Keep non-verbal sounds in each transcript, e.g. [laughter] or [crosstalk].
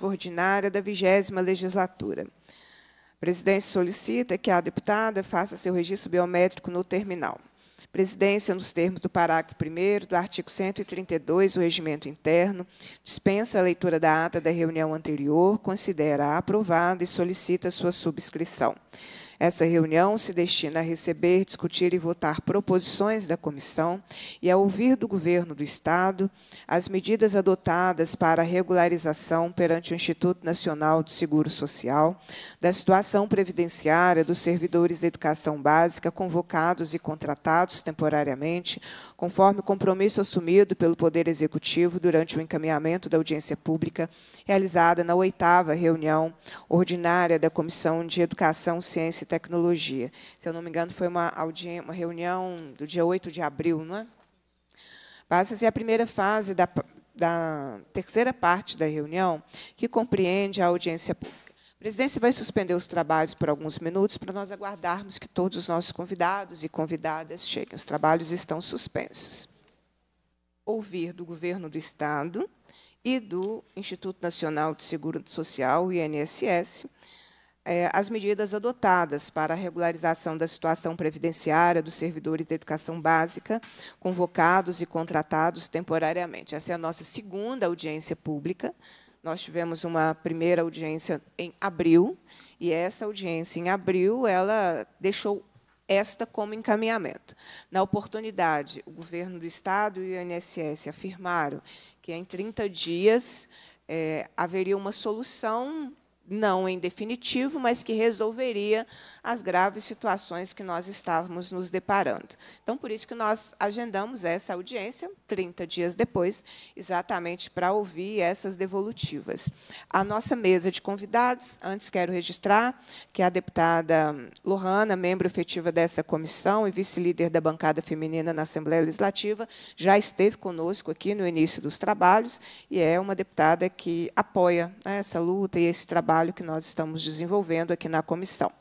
ordinária da vigésima legislatura. A presidência solicita que a deputada faça seu registro biométrico no terminal. Presidência, nos termos do parágrafo 1 do artigo 132 do Regimento Interno, dispensa a leitura da ata da reunião anterior, considera aprovada e solicita sua subscrição. Essa reunião se destina a receber, discutir e votar proposições da comissão e a ouvir do governo do Estado as medidas adotadas para a regularização perante o Instituto Nacional do Seguro Social da situação previdenciária dos servidores da educação básica convocados e contratados temporariamente conforme o compromisso assumido pelo Poder Executivo durante o encaminhamento da audiência pública realizada na oitava reunião ordinária da Comissão de Educação, Ciência e Tecnologia. Se eu não me engano, foi uma, uma reunião do dia 8 de abril, não é? Passa-se a primeira fase da, da terceira parte da reunião, que compreende a audiência pública presidência vai suspender os trabalhos por alguns minutos para nós aguardarmos que todos os nossos convidados e convidadas cheguem. Os trabalhos estão suspensos. Ouvir do Governo do Estado e do Instituto Nacional de Seguro Social, INSS, é, as medidas adotadas para a regularização da situação previdenciária dos servidores da educação básica convocados e contratados temporariamente. Essa é a nossa segunda audiência pública nós tivemos uma primeira audiência em abril, e essa audiência em abril ela deixou esta como encaminhamento. Na oportunidade, o governo do Estado e o INSS afirmaram que em 30 dias é, haveria uma solução não em definitivo, mas que resolveria as graves situações que nós estávamos nos deparando. Então, por isso que nós agendamos essa audiência, 30 dias depois, exatamente para ouvir essas devolutivas. A nossa mesa de convidados, antes quero registrar que a deputada Lohana, membro efetiva dessa comissão e vice-líder da bancada feminina na Assembleia Legislativa, já esteve conosco aqui no início dos trabalhos e é uma deputada que apoia né, essa luta e esse trabalho trabalho que nós estamos desenvolvendo aqui na comissão.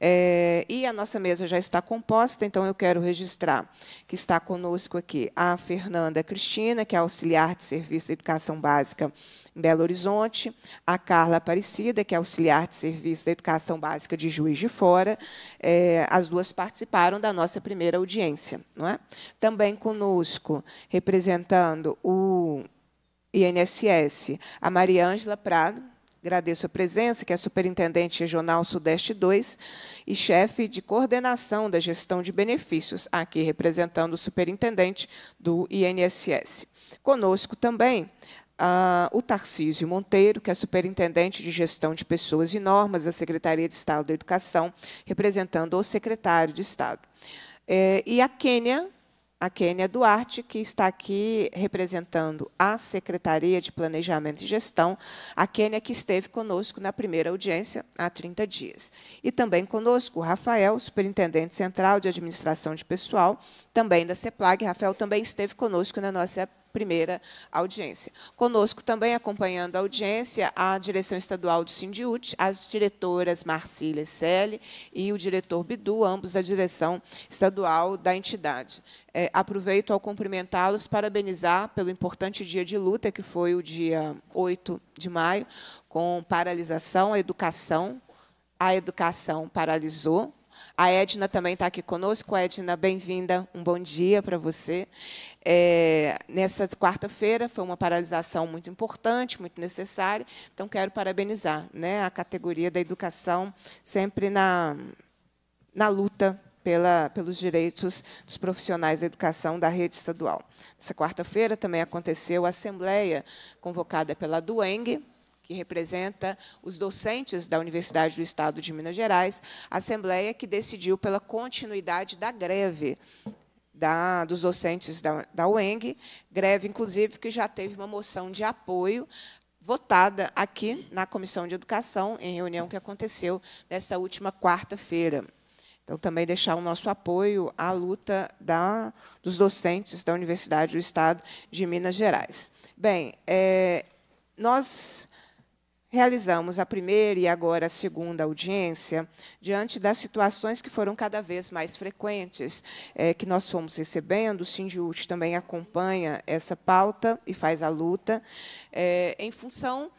É, e a nossa mesa já está composta, então eu quero registrar que está conosco aqui a Fernanda Cristina, que é auxiliar de Serviço de Educação Básica em Belo Horizonte, a Carla Aparecida, que é auxiliar de Serviço da Educação Básica de Juiz de Fora. É, as duas participaram da nossa primeira audiência. Não é? Também conosco, representando o INSS, a Maria Ângela Prado, Agradeço a presença, que é Superintendente Regional Sudeste 2 e chefe de coordenação da gestão de benefícios, aqui representando o superintendente do INSS. Conosco também Uh, o Tarcísio Monteiro, que é superintendente de gestão de pessoas e normas da Secretaria de Estado da Educação, representando o secretário de Estado. É, e a Quênia a Kênia Duarte, que está aqui representando a Secretaria de Planejamento e Gestão, a Kênia que esteve conosco na primeira audiência há 30 dias. E também conosco o Rafael, Superintendente Central de Administração de Pessoal, também da CEPLAG. Rafael também esteve conosco na nossa primeira audiência. Conosco também acompanhando a audiência a direção estadual do Sindiut, as diretoras Marcília e Selle e o diretor Bidu, ambos da direção estadual da entidade. É, aproveito ao cumprimentá-los, parabenizar pelo importante dia de luta, que foi o dia 8 de maio, com paralisação, a educação. A educação paralisou, a Edna também está aqui conosco. Edna, bem-vinda. Um bom dia para você. É, nessa quarta-feira foi uma paralisação muito importante, muito necessária. Então quero parabenizar, né, a categoria da educação sempre na na luta pela, pelos direitos dos profissionais da educação da rede estadual. Nessa quarta-feira também aconteceu a assembleia convocada pela Dueng, que representa os docentes da Universidade do Estado de Minas Gerais, a Assembleia que decidiu pela continuidade da greve da, dos docentes da, da UENG, greve, inclusive, que já teve uma moção de apoio votada aqui na Comissão de Educação, em reunião que aconteceu nessa última quarta-feira. Então, também deixar o nosso apoio à luta da, dos docentes da Universidade do Estado de Minas Gerais. Bem, é, nós realizamos a primeira e agora a segunda audiência diante das situações que foram cada vez mais frequentes é, que nós fomos recebendo. O Sinjut também acompanha essa pauta e faz a luta é, em função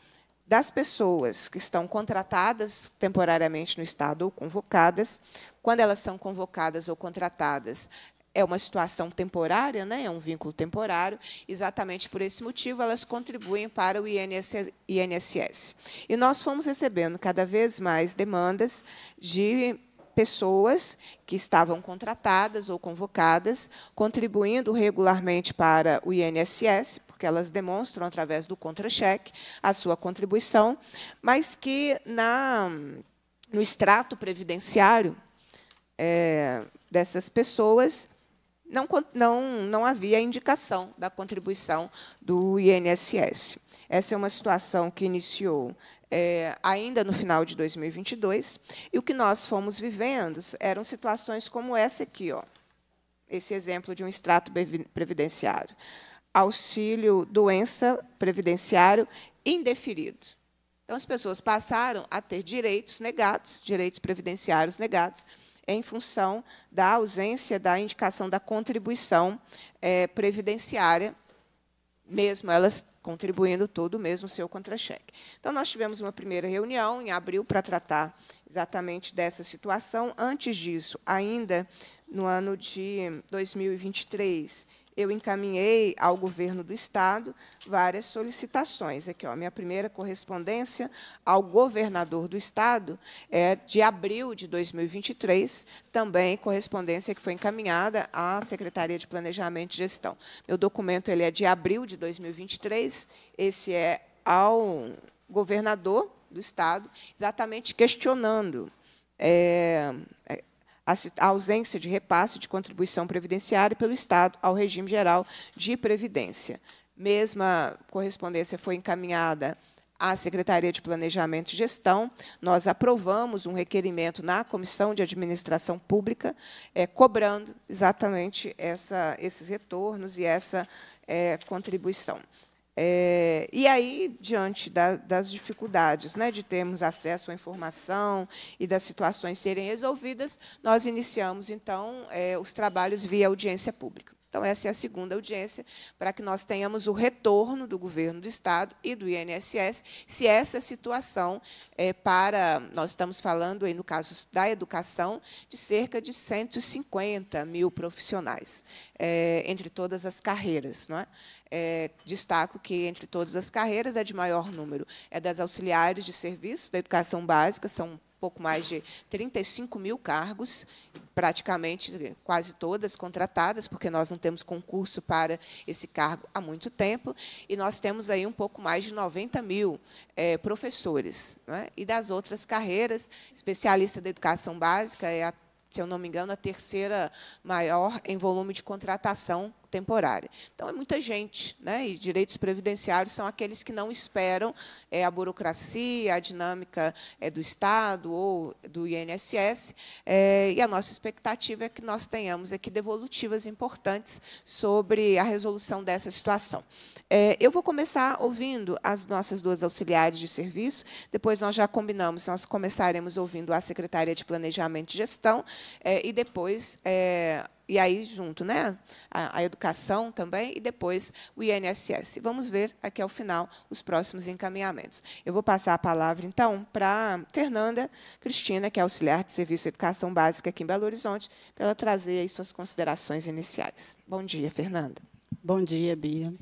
das pessoas que estão contratadas temporariamente no Estado ou convocadas, quando elas são convocadas ou contratadas, é uma situação temporária, né? é um vínculo temporário, exatamente por esse motivo elas contribuem para o INSS. E nós fomos recebendo cada vez mais demandas de pessoas que estavam contratadas ou convocadas, contribuindo regularmente para o INSS, porque elas demonstram através do contra-cheque a sua contribuição, mas que na, no extrato previdenciário é, dessas pessoas não, não, não havia indicação da contribuição do INSS. Essa é uma situação que iniciou é, ainda no final de 2022, e o que nós fomos vivendo eram situações como essa aqui, ó, esse exemplo de um extrato previdenciário. Auxílio doença previdenciário indeferido. Então, as pessoas passaram a ter direitos negados, direitos previdenciários negados, em função da ausência da indicação da contribuição é, previdenciária, mesmo elas contribuindo todo mesmo seu contra-cheque. Então, nós tivemos uma primeira reunião em abril para tratar exatamente dessa situação. Antes disso, ainda no ano de 2023, eu encaminhei ao governo do Estado várias solicitações. Aqui, ó, minha primeira correspondência ao governador do Estado é de abril de 2023, também correspondência que foi encaminhada à Secretaria de Planejamento e Gestão. Meu documento ele é de abril de 2023, esse é ao governador do Estado, exatamente questionando. É, a ausência de repasse de contribuição previdenciária pelo Estado ao regime geral de previdência. Mesma correspondência foi encaminhada à Secretaria de Planejamento e Gestão. Nós aprovamos um requerimento na Comissão de Administração Pública, é, cobrando exatamente essa, esses retornos e essa é, contribuição. É, e aí, diante da, das dificuldades né, de termos acesso à informação e das situações serem resolvidas, nós iniciamos, então, é, os trabalhos via audiência pública. Então, essa é a segunda audiência, para que nós tenhamos o retorno do governo do Estado e do INSS, se essa situação é para. Nós estamos falando, aí, no caso da educação, de cerca de 150 mil profissionais, é, entre todas as carreiras. Não é? É, destaco que, entre todas as carreiras, a é de maior número é das auxiliares de serviço da educação básica, são pouco mais de 35 mil cargos, praticamente quase todas contratadas, porque nós não temos concurso para esse cargo há muito tempo, e nós temos aí um pouco mais de 90 mil é, professores. É? E das outras carreiras, especialista da educação básica é, a, se eu não me engano, a terceira maior em volume de contratação temporária. Então, é muita gente, né? e direitos previdenciários são aqueles que não esperam é, a burocracia, a dinâmica é, do Estado ou do INSS, é, e a nossa expectativa é que nós tenhamos aqui devolutivas importantes sobre a resolução dessa situação. É, eu vou começar ouvindo as nossas duas auxiliares de serviço, depois nós já combinamos, nós começaremos ouvindo a Secretaria de Planejamento e Gestão, é, e depois é, e aí junto, né? A, a, educação também e depois o INSS. Vamos ver aqui ao final os próximos encaminhamentos. Eu vou passar a palavra então para Fernanda Cristina, que é auxiliar de serviço de educação básica aqui em Belo Horizonte, para ela trazer aí suas considerações iniciais. Bom dia, Fernanda. Bom dia, Bia.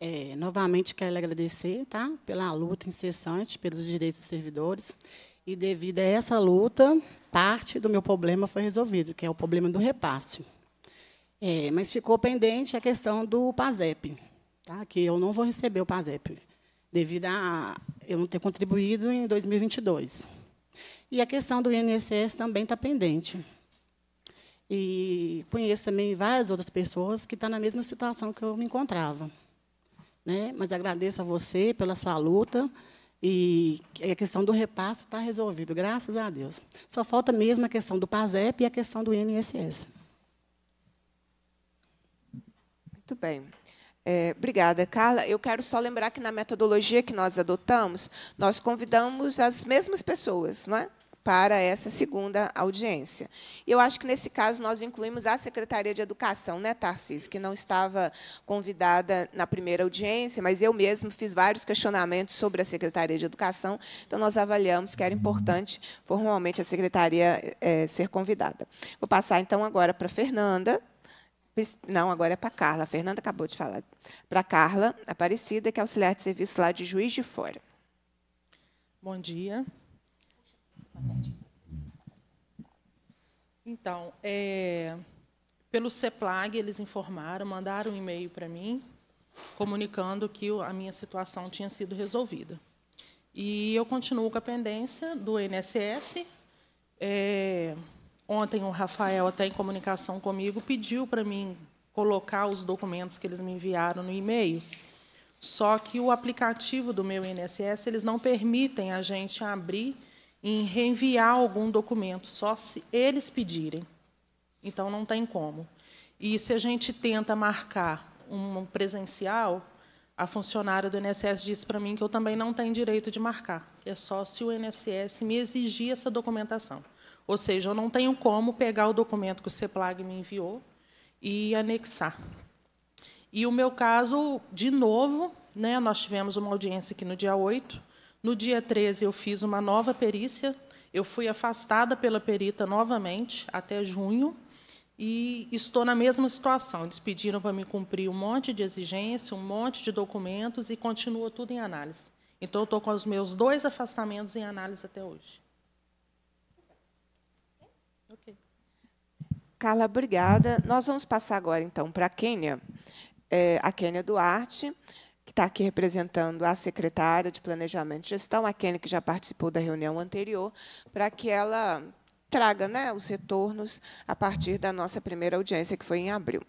É, novamente quero agradecer, tá, pela luta incessante pelos direitos dos servidores e devido a essa luta, parte do meu problema foi resolvido, que é o problema do repasse. É, mas ficou pendente a questão do PASEP, tá? que eu não vou receber o PASEP, devido a eu não ter contribuído em 2022. E a questão do INSS também está pendente. E conheço também várias outras pessoas que estão tá na mesma situação que eu me encontrava. Né? Mas agradeço a você pela sua luta, e a questão do repasse está resolvido, graças a Deus. Só falta mesmo a questão do PASEP e a questão do INSS. Muito bem. É, obrigada, Carla. Eu quero só lembrar que na metodologia que nós adotamos, nós convidamos as mesmas pessoas, não é? para essa segunda audiência. E Eu acho que, nesse caso, nós incluímos a Secretaria de Educação, né, Tarcísio, que não estava convidada na primeira audiência, mas eu mesmo fiz vários questionamentos sobre a Secretaria de Educação, então nós avaliamos que era importante formalmente a Secretaria é, ser convidada. Vou passar, então, agora para a Fernanda. Não, agora é para Carla. A Fernanda acabou de falar. Para Carla Aparecida, que é auxiliar de serviço lá de Juiz de Fora. Bom dia. Então, é, pelo CEPLAG, eles informaram, mandaram um e-mail para mim, comunicando que a minha situação tinha sido resolvida. E eu continuo com a pendência do INSS. É, Ontem o Rafael, até em comunicação comigo, pediu para mim colocar os documentos que eles me enviaram no e-mail. Só que o aplicativo do meu INSS, eles não permitem a gente abrir e reenviar algum documento, só se eles pedirem. Então, não tem como. E se a gente tenta marcar um presencial, a funcionária do INSS disse para mim que eu também não tenho direito de marcar. É só se o INSS me exigir essa documentação. Ou seja, eu não tenho como pegar o documento que o CEPLAG me enviou e anexar. E o meu caso, de novo, né, nós tivemos uma audiência aqui no dia 8. No dia 13, eu fiz uma nova perícia. Eu fui afastada pela perita novamente até junho. E estou na mesma situação. Eles pediram para me cumprir um monte de exigência, um monte de documentos e continua tudo em análise. Então, eu estou com os meus dois afastamentos em análise até hoje. Carla, obrigada. Nós vamos passar agora, então, para a Quênia, é, a Quênia Duarte, que está aqui representando a secretária de Planejamento e Gestão, a Quênia que já participou da reunião anterior, para que ela traga né, os retornos a partir da nossa primeira audiência, que foi em abril.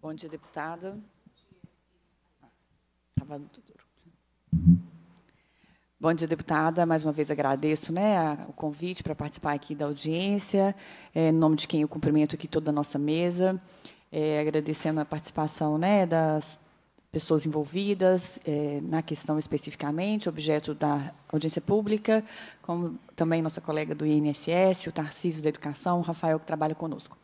Bom dia, deputada. Estava tudo Bom dia, deputada. Mais uma vez agradeço né, o convite para participar aqui da audiência, é, em nome de quem eu cumprimento aqui toda a nossa mesa, é, agradecendo a participação né, das pessoas envolvidas é, na questão especificamente, objeto da audiência pública, como também nossa colega do INSS, o Tarcísio da Educação, o Rafael, que trabalha conosco.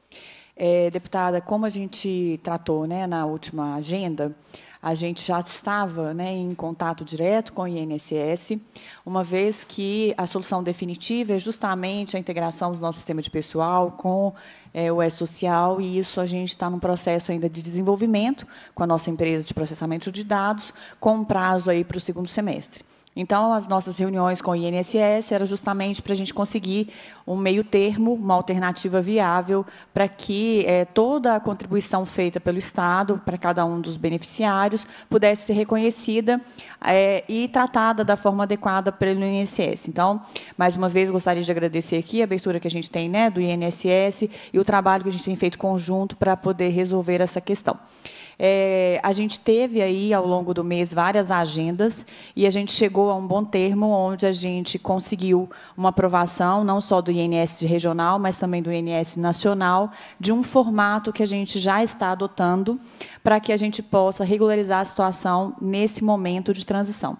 É, deputada, como a gente tratou né, na última agenda, a gente já estava né, em contato direto com o INSS, uma vez que a solução definitiva é justamente a integração do nosso sistema de pessoal com é, o E-Social, e isso a gente está num processo ainda de desenvolvimento com a nossa empresa de processamento de dados, com um prazo aí para o segundo semestre. Então, as nossas reuniões com o INSS era justamente para a gente conseguir um meio termo, uma alternativa viável, para que é, toda a contribuição feita pelo Estado para cada um dos beneficiários pudesse ser reconhecida é, e tratada da forma adequada pelo INSS. Então, mais uma vez, gostaria de agradecer aqui a abertura que a gente tem né, do INSS e o trabalho que a gente tem feito conjunto para poder resolver essa questão. É, a gente teve aí ao longo do mês várias agendas e a gente chegou a um bom termo onde a gente conseguiu uma aprovação não só do INS regional, mas também do INS nacional, de um formato que a gente já está adotando para que a gente possa regularizar a situação nesse momento de transição.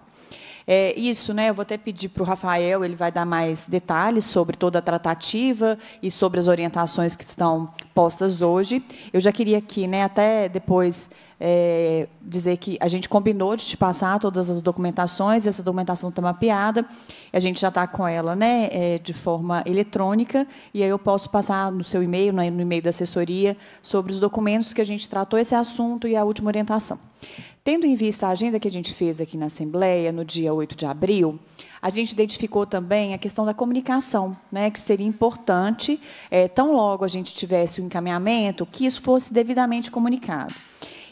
É, isso, né? Eu vou até pedir para o Rafael, ele vai dar mais detalhes sobre toda a tratativa e sobre as orientações que estão postas hoje. Eu já queria aqui, né, até depois é, dizer que a gente combinou de te passar todas as documentações, essa documentação está mapeada, a gente já está com ela né, é, de forma eletrônica, e aí eu posso passar no seu e-mail, né, no e-mail da assessoria, sobre os documentos que a gente tratou esse assunto e a última orientação. Tendo em vista a agenda que a gente fez aqui na Assembleia, no dia 8 de abril, a gente identificou também a questão da comunicação, né, que seria importante, é, tão logo a gente tivesse o encaminhamento, que isso fosse devidamente comunicado.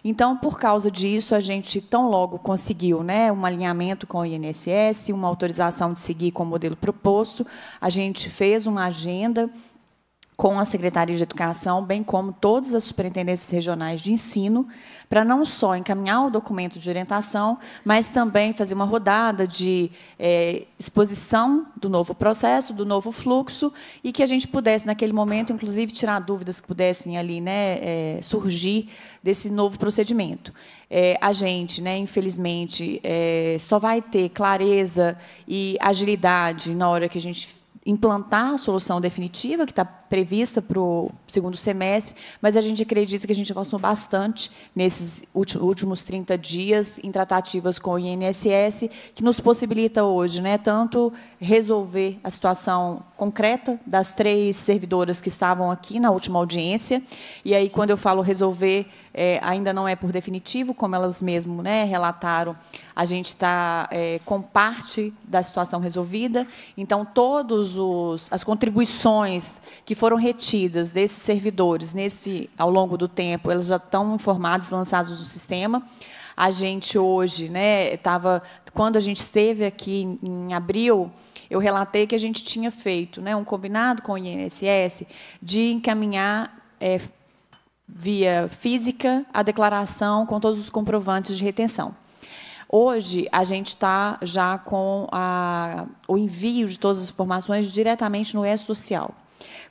Então, por causa disso, a gente tão logo conseguiu né, um alinhamento com o INSS, uma autorização de seguir com o modelo proposto, a gente fez uma agenda com a Secretaria de Educação, bem como todas as superintendências regionais de ensino, para não só encaminhar o documento de orientação, mas também fazer uma rodada de é, exposição do novo processo, do novo fluxo, e que a gente pudesse, naquele momento, inclusive, tirar dúvidas que pudessem ali né, é, surgir desse novo procedimento. É, a gente, né, infelizmente, é, só vai ter clareza e agilidade na hora que a gente implantar a solução definitiva, que está prevista para o segundo semestre, mas a gente acredita que a gente avançou bastante nesses últimos 30 dias em tratativas com o INSS, que nos possibilita hoje né, tanto resolver a situação concreta das três servidoras que estavam aqui na última audiência, e aí, quando eu falo resolver, é, ainda não é por definitivo, como elas mesmas, né, relataram, a gente está é, com parte da situação resolvida, então todas as contribuições que foram foram retidas desses servidores nesse ao longo do tempo, elas já estão informadas, lançadas no sistema. A gente hoje, né, tava, quando a gente esteve aqui em, em abril, eu relatei que a gente tinha feito né, um combinado com o INSS de encaminhar é, via física a declaração com todos os comprovantes de retenção. Hoje, a gente está já com a, o envio de todas as informações diretamente no E-Social.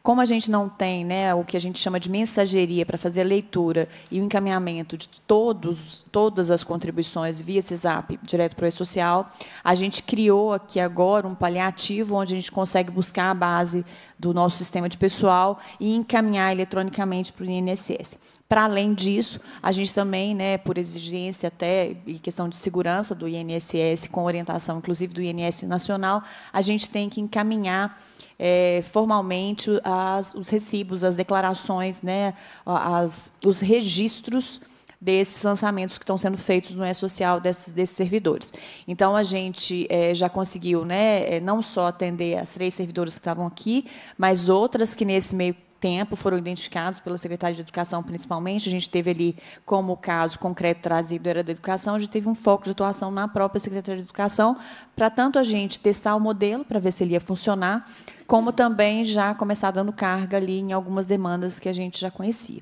Como a gente não tem né, o que a gente chama de mensageria para fazer a leitura e o encaminhamento de todos, todas as contribuições via CISAP direto para o E-Social, a gente criou aqui agora um paliativo onde a gente consegue buscar a base do nosso sistema de pessoal e encaminhar eletronicamente para o INSS. Para além disso, a gente também, né, por exigência até e questão de segurança do INSS, com orientação inclusive do INSS nacional, a gente tem que encaminhar é, formalmente as, os recibos, as declarações, né, as, os registros desses lançamentos que estão sendo feitos no E-Social desses, desses servidores. Então, a gente é, já conseguiu né, é, não só atender as três servidoras que estavam aqui, mas outras que, nesse meio tempo foram identificados pela Secretaria de Educação, principalmente. A gente teve ali, como o caso concreto trazido era da educação, a gente teve um foco de atuação na própria Secretaria de Educação, para tanto a gente testar o modelo, para ver se ele ia funcionar, como também já começar dando carga ali em algumas demandas que a gente já conhecia.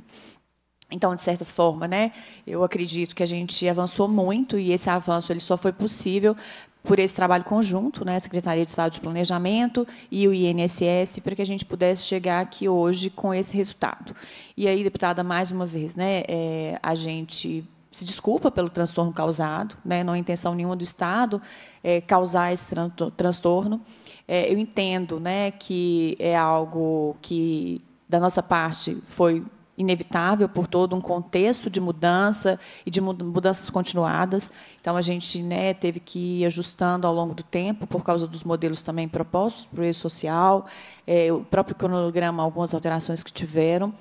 Então, de certa forma, né, eu acredito que a gente avançou muito e esse avanço ele só foi possível por esse trabalho conjunto, né, a Secretaria de Estado de Planejamento e o INSS, para que a gente pudesse chegar aqui hoje com esse resultado. E aí, deputada, mais uma vez, né, é, a gente se desculpa pelo transtorno causado, né, não é intenção nenhuma do Estado é, causar esse tran transtorno. É, eu entendo né, que é algo que, da nossa parte, foi inevitável por todo um contexto de mudança e de mudanças continuadas. Então, a gente né, teve que ir ajustando ao longo do tempo, por causa dos modelos também propostos para o eixo social, é, o próprio cronograma, algumas alterações que tiveram.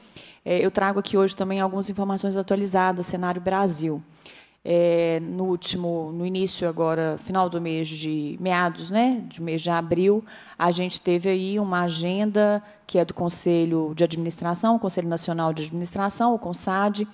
É, eu trago aqui hoje também algumas informações atualizadas, cenário Brasil é, no último, no início agora, final do mês de meados, né, de mês de abril, a gente teve aí uma agenda que é do Conselho de Administração, Conselho Nacional de Administração, o CONSAD,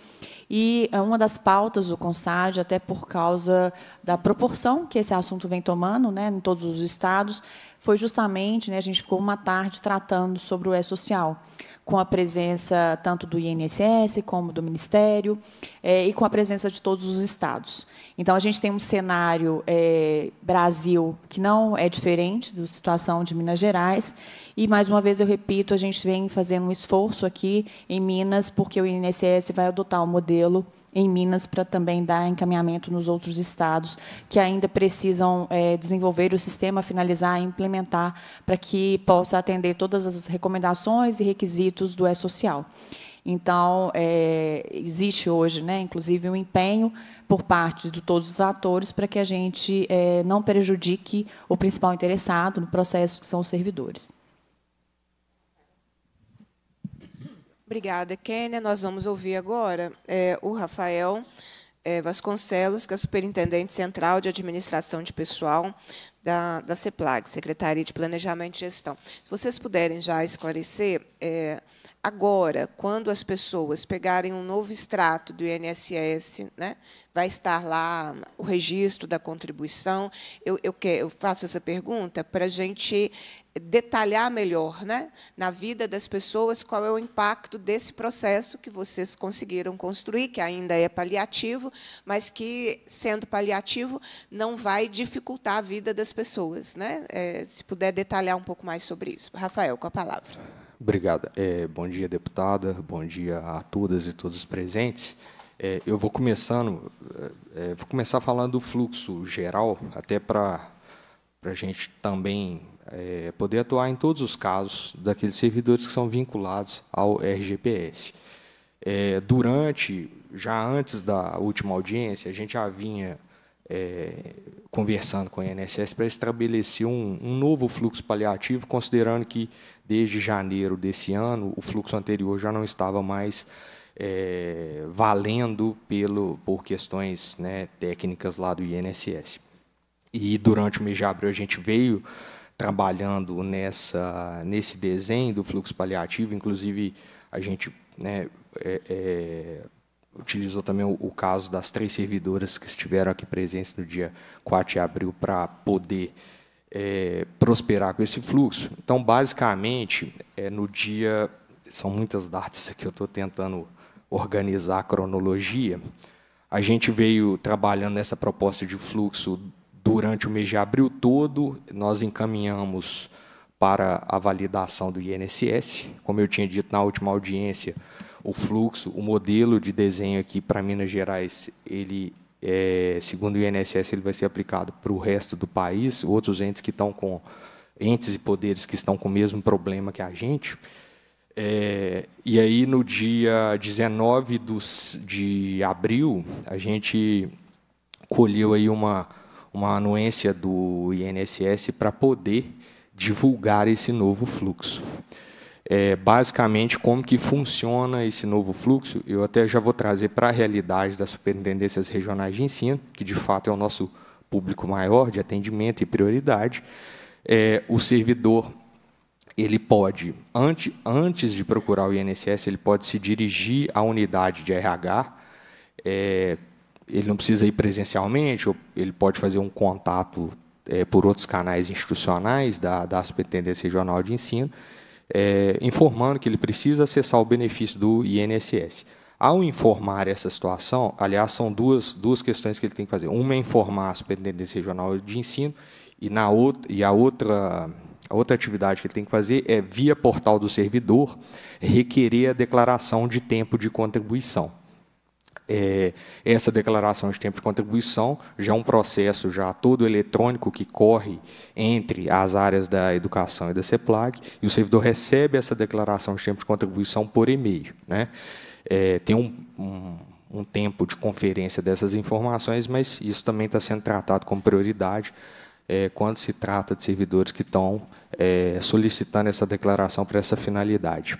e é uma das pautas do CONSAD, até por causa da proporção que esse assunto vem tomando, né, em todos os estados, foi justamente, né, a gente ficou uma tarde tratando sobre o e-social com a presença tanto do INSS como do Ministério é, e com a presença de todos os estados. Então, a gente tem um cenário é, Brasil que não é diferente da situação de Minas Gerais. E, mais uma vez, eu repito, a gente vem fazendo um esforço aqui em Minas, porque o INSS vai adotar o um modelo em Minas para também dar encaminhamento nos outros estados que ainda precisam é, desenvolver o sistema, finalizar e implementar para que possa atender todas as recomendações e requisitos do E-Social. Então, é, existe hoje, né, inclusive, um empenho por parte de todos os atores para que a gente é, não prejudique o principal interessado no processo, que são os servidores. Obrigada, Kênia. Nós vamos ouvir agora é, o Rafael é, Vasconcelos, que é Superintendente Central de Administração de Pessoal da, da CEPLAG, Secretaria de Planejamento e Gestão. Se vocês puderem já esclarecer, é, agora, quando as pessoas pegarem um novo extrato do INSS, né, vai estar lá o registro da contribuição. Eu, eu, quero, eu faço essa pergunta para a gente detalhar melhor né, na vida das pessoas qual é o impacto desse processo que vocês conseguiram construir, que ainda é paliativo, mas que, sendo paliativo, não vai dificultar a vida das pessoas. Né? É, se puder detalhar um pouco mais sobre isso. Rafael, com a palavra. Obrigado. É, bom dia, deputada. Bom dia a todas e todos presentes. É, eu vou começando, é, é, vou começar falando do fluxo geral, até para a gente também é, poder atuar em todos os casos daqueles servidores que são vinculados ao RGPS. É, durante, já antes da última audiência, a gente já vinha é, conversando com a INSS para estabelecer um, um, novo fluxo paliativo, considerando que desde janeiro desse ano o fluxo anterior já não estava mais é, valendo pelo, por questões né, técnicas lá do INSS. E durante o mês de abril a gente veio trabalhando nessa, nesse desenho do fluxo paliativo, inclusive a gente né, é, é, utilizou também o, o, caso das três servidoras que estiveram aqui presentes no dia 4 de abril para poder é, prosperar com esse fluxo. Então, basicamente, é, no dia. São muitas datas que eu estou tentando organizar a cronologia. A gente veio trabalhando nessa proposta de fluxo Durante o mês de abril todo, nós encaminhamos para a validação do INSS. Como eu tinha dito na última audiência, o fluxo, o modelo de desenho aqui para Minas Gerais, ele é, segundo o INSS, ele vai ser aplicado para o resto do país, outros entes que estão com entes e poderes que estão com o mesmo problema que a gente. É, e aí, no dia 19 dos, de abril, a gente colheu aí uma, uma anuência do INSS para poder divulgar esse novo fluxo. É, basicamente, como que funciona esse novo fluxo, eu até já vou trazer para a realidade das superintendências regionais de ensino, que de fato é o nosso público maior de atendimento e prioridade, é, o servidor ele pode, antes, antes de procurar o INSS, ele pode se dirigir à unidade de RH, é, ele não precisa ir presencialmente, ele pode fazer um contato é, por outros canais institucionais da, da Superintendência Regional de Ensino, é, informando que ele precisa acessar o benefício do INSS. Ao informar essa situação, aliás, são duas, duas questões que ele tem que fazer. Uma é informar a Superintendência Regional de Ensino e, na outra, e a, outra, a outra atividade que ele tem que fazer é, via portal do servidor, requerer a declaração de tempo de contribuição é, essa declaração de tempo de contribuição já é um processo já todo eletrônico que corre entre as áreas da educação e da CEPLAG, e o servidor recebe essa declaração de tempo de contribuição por e-mail. Né? É, tem um, um, um tempo de conferência dessas informações, mas isso também está sendo tratado como prioridade é, quando se trata de servidores que estão é, solicitando essa declaração para essa finalidade.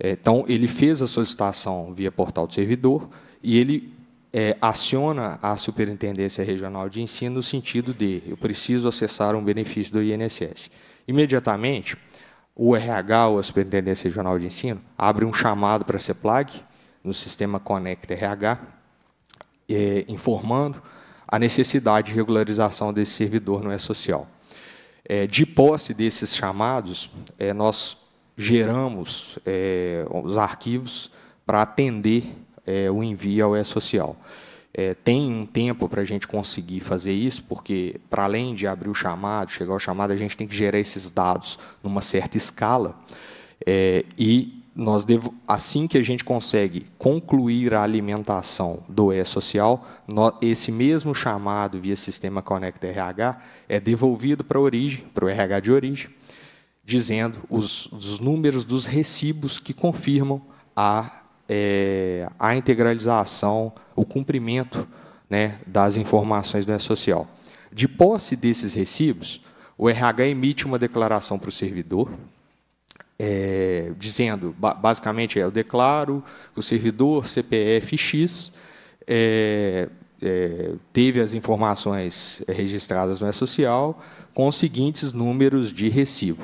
É, então, ele fez a solicitação via portal do servidor, e ele é, aciona a Superintendência Regional de Ensino no sentido de eu preciso acessar um benefício do INSS. Imediatamente, o RH, ou a Superintendência Regional de Ensino, abre um chamado para a CEPLAG, no sistema Connect RH, é, informando a necessidade de regularização desse servidor no E-Social. É, de posse desses chamados, é, nós geramos é, os arquivos para atender é, o envio ao E-Social. É, tem um tempo para a gente conseguir fazer isso, porque para além de abrir o chamado, chegar ao chamado, a gente tem que gerar esses dados numa certa escala. É, e nós devo, assim que a gente consegue concluir a alimentação do E-Social, esse mesmo chamado via Sistema Conecta RH é devolvido para a origem, para o RH de origem, dizendo os, os números dos recibos que confirmam a é, a integralização, o cumprimento né, das informações do E-Social. De posse desses recibos, o RH emite uma declaração para o servidor, é, dizendo, basicamente, é, eu declaro que o servidor CPF X é, é, teve as informações é, registradas no E-Social com os seguintes números de recibo.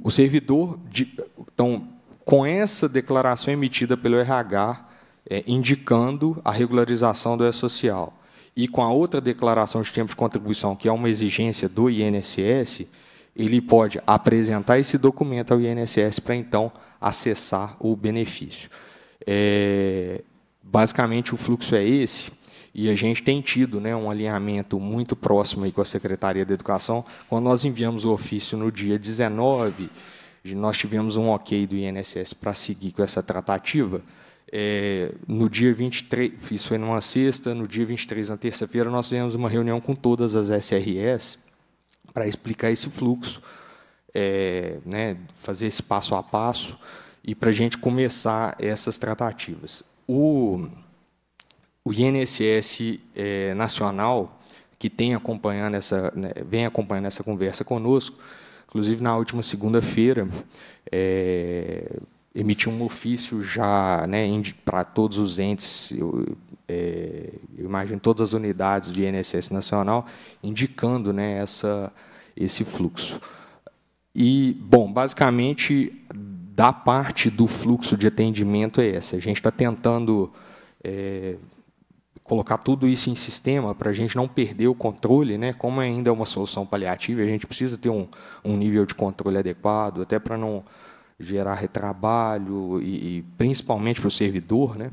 O servidor, de, então, com essa declaração emitida pelo RH é, indicando a regularização do E-Social e com a outra declaração de tempo de contribuição, que é uma exigência do INSS, ele pode apresentar esse documento ao INSS para então acessar o benefício. É, basicamente, o fluxo é esse. E a gente tem tido né, um alinhamento muito próximo com a Secretaria da Educação. Quando nós enviamos o ofício no dia 19, nós tivemos um ok do INSS para seguir com essa tratativa. É, no dia 23, isso foi numa sexta, no dia 23, na terça-feira, nós fizemos uma reunião com todas as SRS para explicar esse fluxo, é, né, fazer esse passo a passo e para a gente começar essas tratativas. O, o INSS é, Nacional, que tem acompanhando essa, né, vem acompanhando essa conversa conosco, Inclusive, na última segunda-feira, é, emiti um ofício já né, para todos os entes, eu, é, eu, imagino todas as unidades de INSS Nacional, indicando né, essa, esse fluxo. E, bom, basicamente, da parte do fluxo de atendimento é essa. A gente está tentando é, colocar tudo isso em sistema para a gente não perder o controle, né? Como ainda é uma solução paliativa, a gente precisa ter um, um nível de controle adequado, até para não gerar retrabalho e, e principalmente para o servidor, né?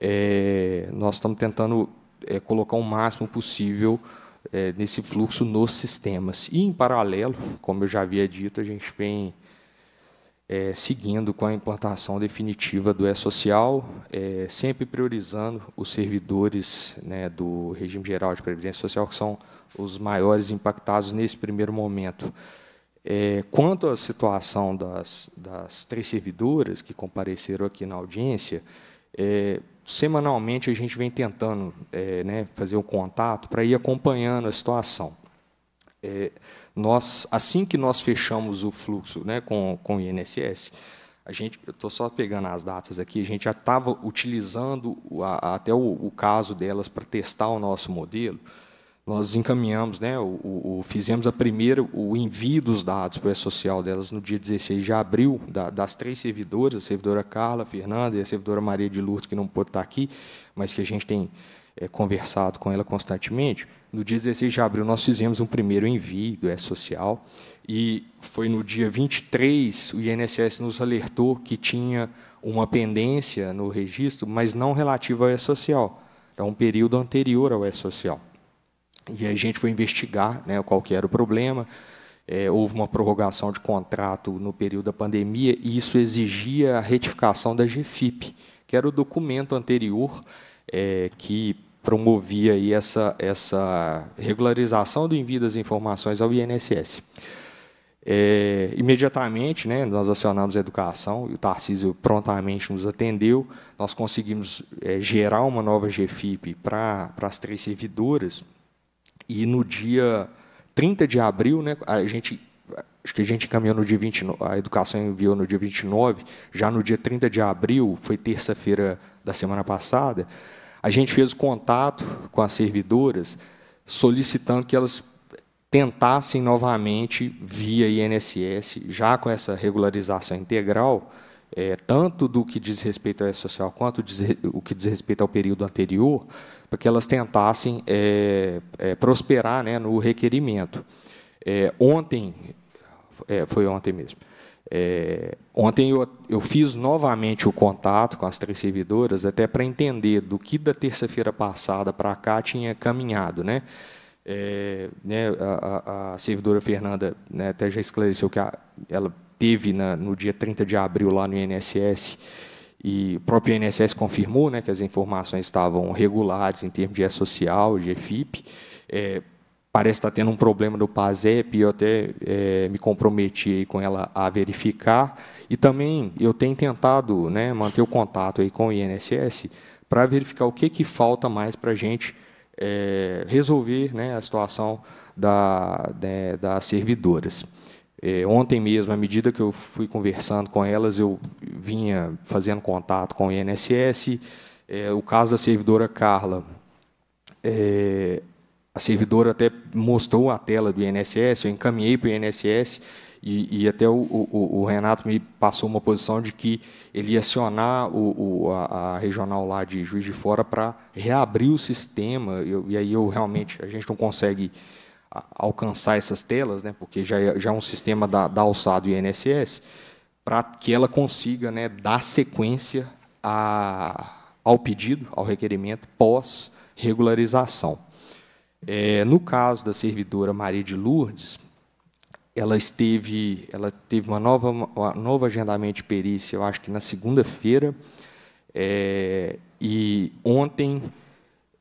É, nós estamos tentando é, colocar o máximo possível é, nesse fluxo nos sistemas. E em paralelo, como eu já havia dito, a gente vem é, seguindo com a implantação definitiva do E-Social, é, sempre priorizando os servidores né, do regime geral de previdência social, que são os maiores impactados nesse primeiro momento. É, quanto à situação das, das, três servidoras que compareceram aqui na audiência, é, semanalmente a gente vem tentando é, né, fazer um contato para ir acompanhando a situação. É, nós, assim que nós fechamos o fluxo né, com, com o INSS, a gente, eu estou só pegando as datas aqui, a gente já estava utilizando a, a, até o, o, caso delas para testar o nosso modelo. Nós encaminhamos, né, o, o, fizemos a primeira, o envio dos dados para o social delas no dia 16 de abril, da, das três servidoras, a servidora Carla, a Fernanda e a servidora Maria de Lourdes, que não pôde estar aqui, mas que a gente tem é, conversado com ela constantemente. No dia 16 de abril, nós fizemos um primeiro envio do é E-Social, e foi no dia 23 o INSS nos alertou que tinha uma pendência no registro, mas não relativa ao E-Social, era é um período anterior ao E-Social. E a gente foi investigar né, qual que era o problema, é, houve uma prorrogação de contrato no período da pandemia, e isso exigia a retificação da GFIP, que era o documento anterior é, que promovia aí essa, essa regularização do envio das informações ao INSS. É, imediatamente, né, nós acionamos a educação, e o Tarcísio prontamente nos atendeu, nós conseguimos é, gerar uma nova GFIP para as três servidoras, e no dia 30 de abril, né, a gente acho que a gente caminhou no dia 29, a educação enviou no dia 29, já no dia 30 de abril, foi terça-feira da semana passada, a gente fez contato com as servidoras, solicitando que elas tentassem novamente via INSS, já com essa regularização integral, é, tanto do que diz respeito à S social quanto o que diz respeito ao período anterior, para que elas tentassem é, é, prosperar né, no requerimento. É, ontem, é, foi ontem mesmo, é, ontem eu, eu, fiz novamente o contato com as três servidoras, até para entender do que da terça-feira passada para cá tinha caminhado. Né? É, né a, a, servidora Fernanda né, até já esclareceu que a, ela teve na, no dia 30 de abril lá no INSS, e o próprio INSS confirmou né, que as informações estavam regulares em termos de E-Social, de EFIP. É, parece estar tá tendo um problema no PASEP, eu até é, me comprometi com ela a verificar. E também eu tenho tentado né, manter o contato aí com o INSS para verificar o que, que falta mais para a gente é, resolver né, a situação da, né, das servidoras. É, ontem mesmo, à medida que eu fui conversando com elas, eu vinha fazendo contato com o INSS. É, o caso da servidora Carla, é, a servidora até mostrou a tela do INSS, eu encaminhei para o INSS e, e até o, o, o, Renato me passou uma posição de que ele ia acionar o, a, a, regional lá de Juiz de Fora para reabrir o sistema. Eu, e aí eu realmente a gente não consegue alcançar essas telas, né, porque já é, já é um sistema da, da alçada do INSS, para que ela consiga né, dar sequência a, ao pedido, ao requerimento pós regularização. É, no caso da servidora Maria de Lourdes, ela esteve, ela teve uma nova, uma nova agendamento de perícia, eu acho que na segunda-feira, é, e ontem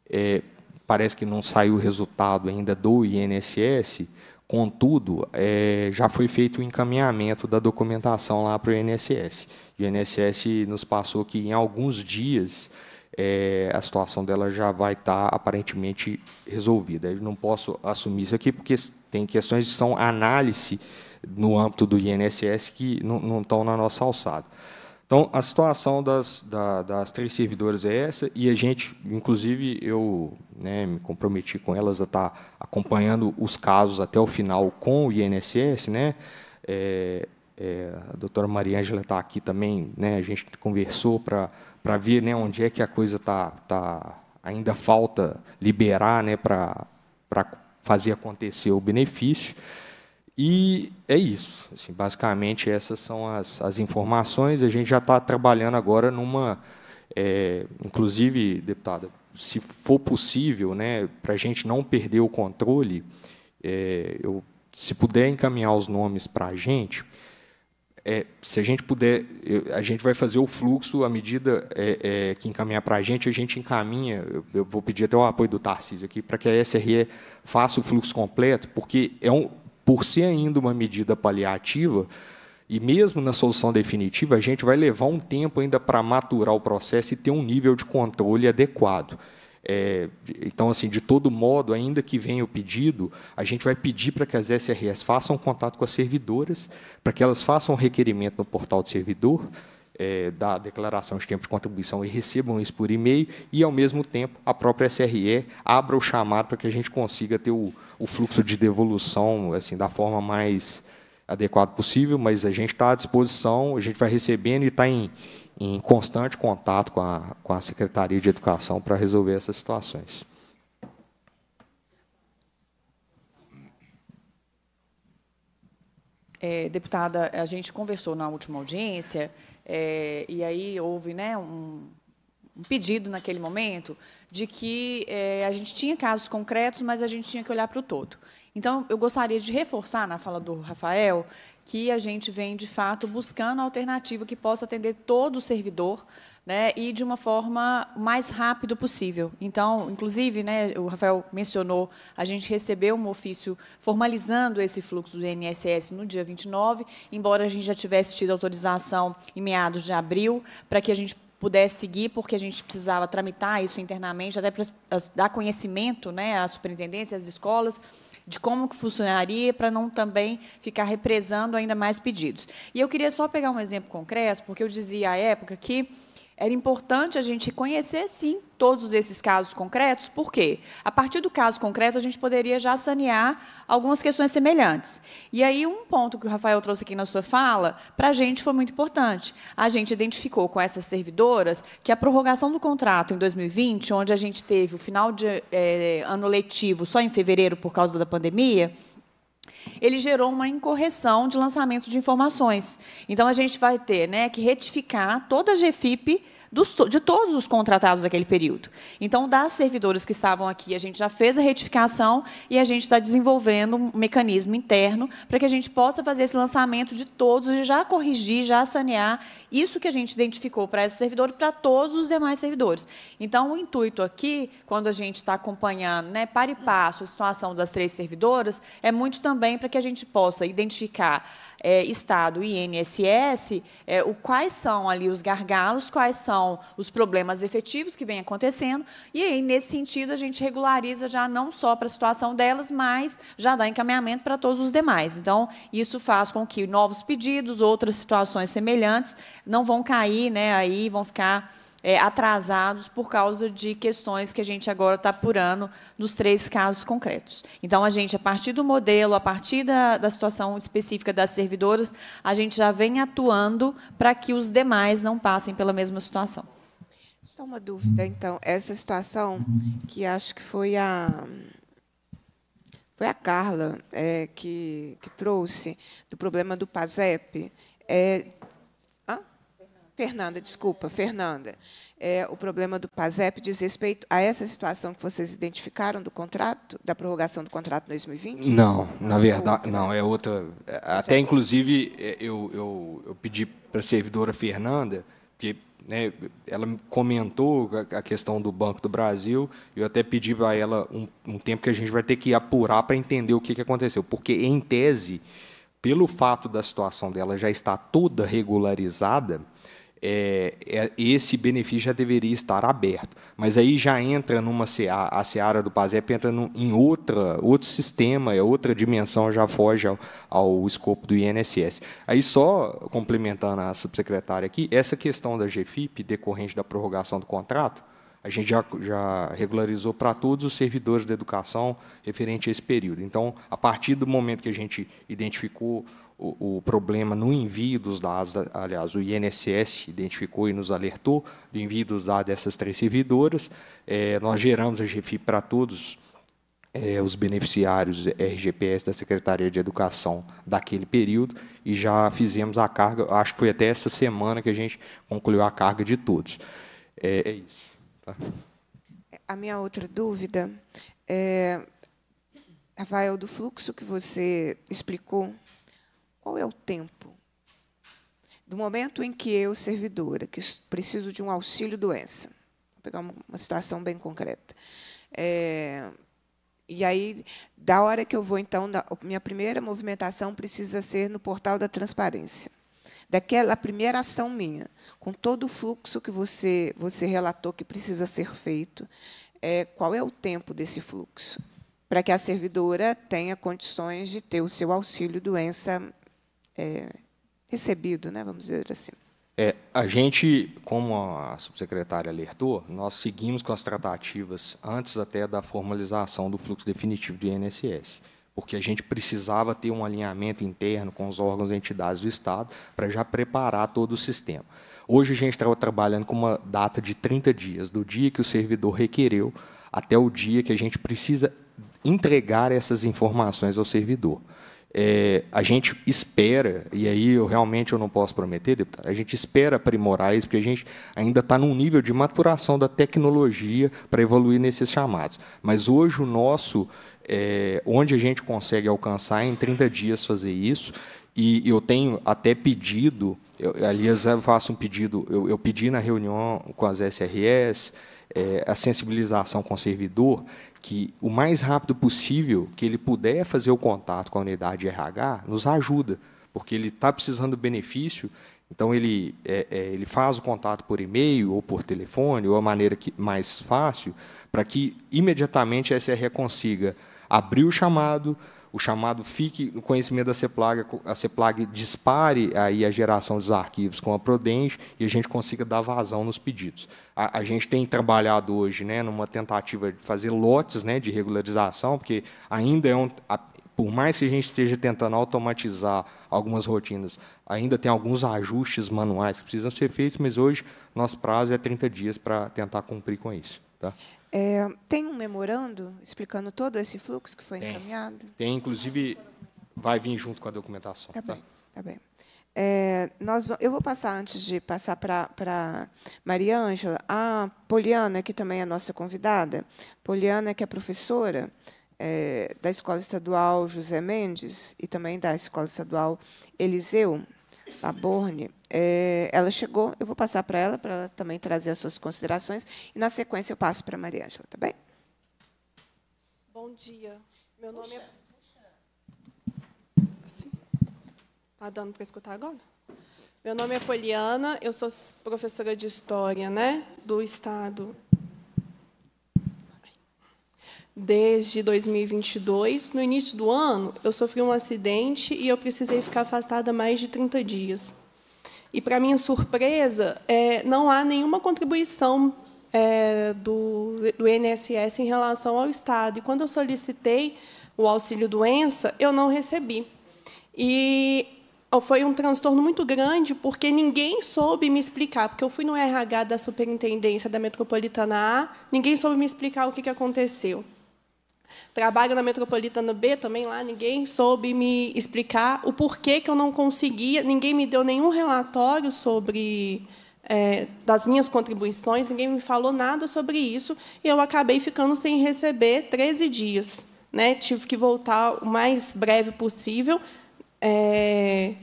é, parece que não saiu o resultado ainda do INSS. Contudo, é, já foi feito o encaminhamento da documentação lá para o INSS. o INSS nos passou que em alguns dias é, a situação dela já vai estar tá aparentemente resolvida. Eu não posso assumir isso aqui, porque tem questões que são análise no âmbito do INSS que não, não estão na nossa alçada. Então, a situação das, da, das três servidoras é essa, e a gente, inclusive, eu né, me comprometi com elas a estar tá acompanhando os casos até o final com o INSS. Né, é, é, a doutora Mariângela está aqui também, né, a gente conversou para para ver né, onde é que a coisa tá, tá ainda falta liberar né, para fazer acontecer o benefício. E é isso. Assim, basicamente, essas são as, as informações. A gente já está trabalhando agora numa. É, inclusive, deputada, se for possível, né, para a gente não perder o controle, é, eu, se puder encaminhar os nomes para a gente, é, se a gente puder, a gente vai fazer o fluxo à medida é, é, que encaminhar para a gente, a gente encaminha. Eu, eu, vou pedir até o apoio do Tarcísio aqui para que a SRE faça o fluxo completo, porque é um, por ser ainda uma medida paliativa e mesmo na solução definitiva, a gente vai levar um tempo ainda para maturar o processo e ter um nível de controle adequado. É, então, assim, de todo modo, ainda que venha o pedido, a gente vai pedir para que as SRS façam contato com as servidoras, para que elas façam o requerimento no portal do servidor, é, da declaração de tempo de contribuição e recebam isso por e-mail, e, ao mesmo tempo, a própria SRE abra o chamado para que a gente consiga ter o, o fluxo de devolução assim, da forma mais adequada possível, mas a gente está à disposição, a gente vai recebendo e está em, em constante contato com a, com a Secretaria de Educação para resolver essas situações. É, deputada, a gente conversou na última audiência é, e aí houve né, um, um, pedido naquele momento de que é, a gente tinha casos concretos, mas a gente tinha que olhar para o todo. Então, eu gostaria de reforçar na fala do Rafael que a gente vem, de fato, buscando alternativa que possa atender todo o servidor né, e de uma forma mais rápido possível. Então, inclusive, né, o Rafael mencionou, a gente recebeu um ofício formalizando esse fluxo do INSS no dia 29, embora a gente já tivesse tido autorização em meados de abril, para que a gente pudesse seguir, porque a gente precisava tramitar isso internamente, até para dar conhecimento né, à superintendência, às escolas, de como que funcionaria para não também ficar represando ainda mais pedidos. E eu queria só pegar um exemplo concreto, porque eu dizia à época que era importante a gente conhecer, sim, todos esses casos concretos, por quê? A partir do caso concreto, a gente poderia já sanear algumas questões semelhantes. E aí, um ponto que o Rafael trouxe aqui na sua fala, para a gente foi muito importante. A gente identificou com essas servidoras que a prorrogação do contrato em 2020, onde a gente teve o final de é, ano letivo só em fevereiro por causa da pandemia, ele gerou uma incorreção de lançamento de informações. Então, a gente vai ter né, que retificar toda a GFIP dos, de todos os contratados daquele período. Então, das servidoras que estavam aqui, a gente já fez a retificação e a gente está desenvolvendo um mecanismo interno para que a gente possa fazer esse lançamento de todos e já corrigir, já sanear isso que a gente identificou para esse servidor e para todos os demais servidores. Então, o intuito aqui, quando a gente está acompanhando, né, para e passo, a situação das três servidoras, é muito também para que a gente possa identificar é, Estado e INSS, é, o, quais são ali os gargalos, quais são os problemas efetivos que vêm acontecendo, e aí, nesse sentido, a gente regulariza já não só para a situação delas, mas já dá encaminhamento para todos os demais. Então, isso faz com que novos pedidos, outras situações semelhantes, não vão cair, né, aí vão ficar é, atrasados por causa de questões que a gente agora está apurando nos três casos concretos. Então, a gente, a partir do modelo, a partir da, da situação específica das servidoras, a gente já vem atuando para que os demais não passem pela mesma situação. Só uma dúvida, então. Essa situação, que acho que foi a. Foi a Carla é, que, que trouxe do problema do PASEP. É, Fernanda, desculpa, Fernanda, é, o problema do PASEP diz respeito a essa situação que vocês identificaram do contrato, da prorrogação do contrato 2020? Não, na verdade, outra. não, é outra. É, até, é- inclusive, é, eu, eu, eu pedi para a servidora Fernanda, porque né, ela comentou a questão do Banco do Brasil, eu até pedi para ela um, um tempo que a gente vai ter que apurar para entender o que, que aconteceu, porque, em tese, pelo fato da situação dela já estar toda regularizada, é, é, esse benefício já deveria estar aberto. Mas aí já entra numa a, a seara do PASEP entra em outra, outro sistema, é outra dimensão, já foge ao, ao, escopo do INSS. Aí só complementando a subsecretária aqui, essa questão da GFIP decorrente da prorrogação do contrato, a gente já, já regularizou para todos os servidores da educação referente a esse período. Então, a partir do momento que a gente identificou o, o, problema no envio dos dados, aliás, o INSS identificou e nos alertou do envio dos dados dessas três servidoras. É, nós geramos a GFIP para todos é, os beneficiários RGPS da Secretaria de Educação daquele período e já fizemos a carga, acho que foi até essa semana que a gente concluiu a carga de todos. É, é isso. Tá? A minha outra dúvida é, Rafael, do fluxo que você explicou, qual é o tempo? Do momento em que eu, servidora, que preciso de um auxílio doença, vou pegar uma situação bem concreta, é, e aí, da hora que eu vou, então, da, minha primeira movimentação precisa ser no portal da transparência. Daquela primeira ação minha, com todo o fluxo que você, você relatou que precisa ser feito, é, qual é o tempo desse fluxo? Para que a servidora tenha condições de ter o seu auxílio doença é, recebido, né, vamos dizer assim. É, a gente, como a subsecretária alertou, nós seguimos com as tratativas antes até da formalização do fluxo definitivo do INSS, porque a gente precisava ter um alinhamento interno com os órgãos e entidades do Estado para já preparar todo o sistema. Hoje a gente estava trabalhando com uma data de 30 dias, do dia que o servidor requereu até o dia que a gente precisa entregar essas informações ao servidor. É, a gente espera, e aí eu realmente eu não posso prometer, deputado, a gente espera aprimorar isso, porque a gente ainda está num nível de maturação da tecnologia para evoluir nesses chamados. Mas hoje o nosso, é, onde a gente consegue alcançar é em 30 dias fazer isso, e eu tenho até pedido, eu, aliás, eu faço um pedido, eu, eu pedi na reunião com as SRS, é, a sensibilização com o servidor, que o mais rápido possível que ele puder fazer o contato com a unidade de RH, nos ajuda, porque ele está precisando do benefício, então ele, é, é, ele faz o contato por e-mail ou por telefone, ou a maneira que, mais fácil, para que imediatamente a SRE consiga abrir o chamado, o chamado fique no conhecimento da CEPLAG, a CEPLAG dispare aí a geração dos arquivos com a Prodenge e a gente consiga dar vazão nos pedidos. A, a, gente tem trabalhado hoje né, numa tentativa de fazer lotes né, de regularização, porque ainda é um, a, por mais que a gente esteja tentando automatizar algumas rotinas, ainda tem alguns ajustes manuais que precisam ser feitos, mas hoje nosso prazo é 30 dias para tentar cumprir com isso. Tá? É, tem um memorando explicando todo esse fluxo que foi tem. encaminhado? Tem, inclusive, vai vir junto com a documentação. Tá, tá? bem, tá bem. É, nós, eu vou passar, antes de passar para Maria Ângela, a Poliana, que também é nossa convidada. Poliana, que é professora é, da Escola Estadual José Mendes e também da Escola Estadual Eliseu, a Borne, é, ela chegou, eu vou passar para ela, para ela também trazer as suas considerações, e, na sequência, eu passo para a Maria Ângela, tá bem? Bom dia. Meu puxa, nome é... Assim? Está dando para escutar agora? Meu nome é Poliana, eu sou professora de História né, do Estado desde 2022. No início do ano, eu sofri um acidente e eu precisei ficar afastada mais de 30 dias. E, para minha surpresa, é, não há nenhuma contribuição é, do, do INSS em relação ao Estado. E, quando eu solicitei o auxílio-doença, eu não recebi. E foi um transtorno muito grande, porque ninguém soube me explicar, porque eu fui no RH da Superintendência da Metropolitana A, ninguém soube me explicar o que aconteceu. Trabalho na Metropolitana B também lá, ninguém soube me explicar o porquê que eu não conseguia, ninguém me deu nenhum relatório sobre é, das minhas contribuições, ninguém me falou nada sobre isso, e eu acabei ficando sem receber 13 dias. Né? Tive que voltar o mais breve possível, é,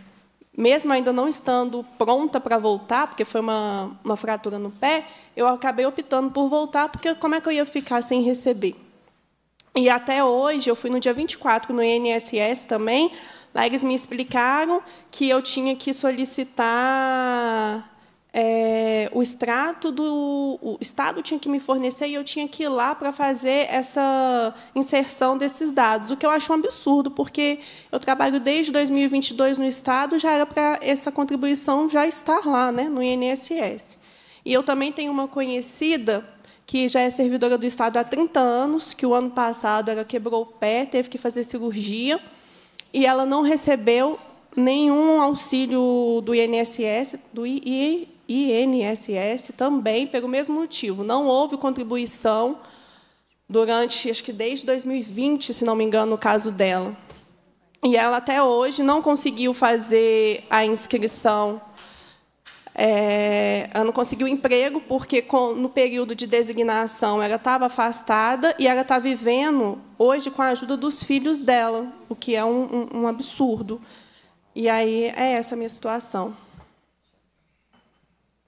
mesmo ainda não estando pronta para voltar, porque foi uma, uma fratura no pé, eu acabei optando por voltar, porque como é que eu ia ficar sem receber? E até hoje, eu fui no dia 24 no INSS também, lá eles me explicaram que eu tinha que solicitar é, o extrato do. O Estado tinha que me fornecer e eu tinha que ir lá para fazer essa inserção desses dados, o que eu acho um absurdo, porque eu trabalho desde 2022 no Estado, já era para essa contribuição já estar lá, né, no INSS. E eu também tenho uma conhecida que já é servidora do Estado há 30 anos, que o ano passado ela quebrou o pé, teve que fazer cirurgia, e ela não recebeu nenhum auxílio do INSS, do INSS também pelo mesmo motivo. Não houve contribuição durante, acho que desde 2020, se não me engano, no caso dela. E ela até hoje não conseguiu fazer a inscrição é, ela não conseguiu emprego porque, com, no período de designação, ela estava afastada e ela está vivendo hoje com a ajuda dos filhos dela, o que é um, um, um absurdo. E aí é essa a minha situação.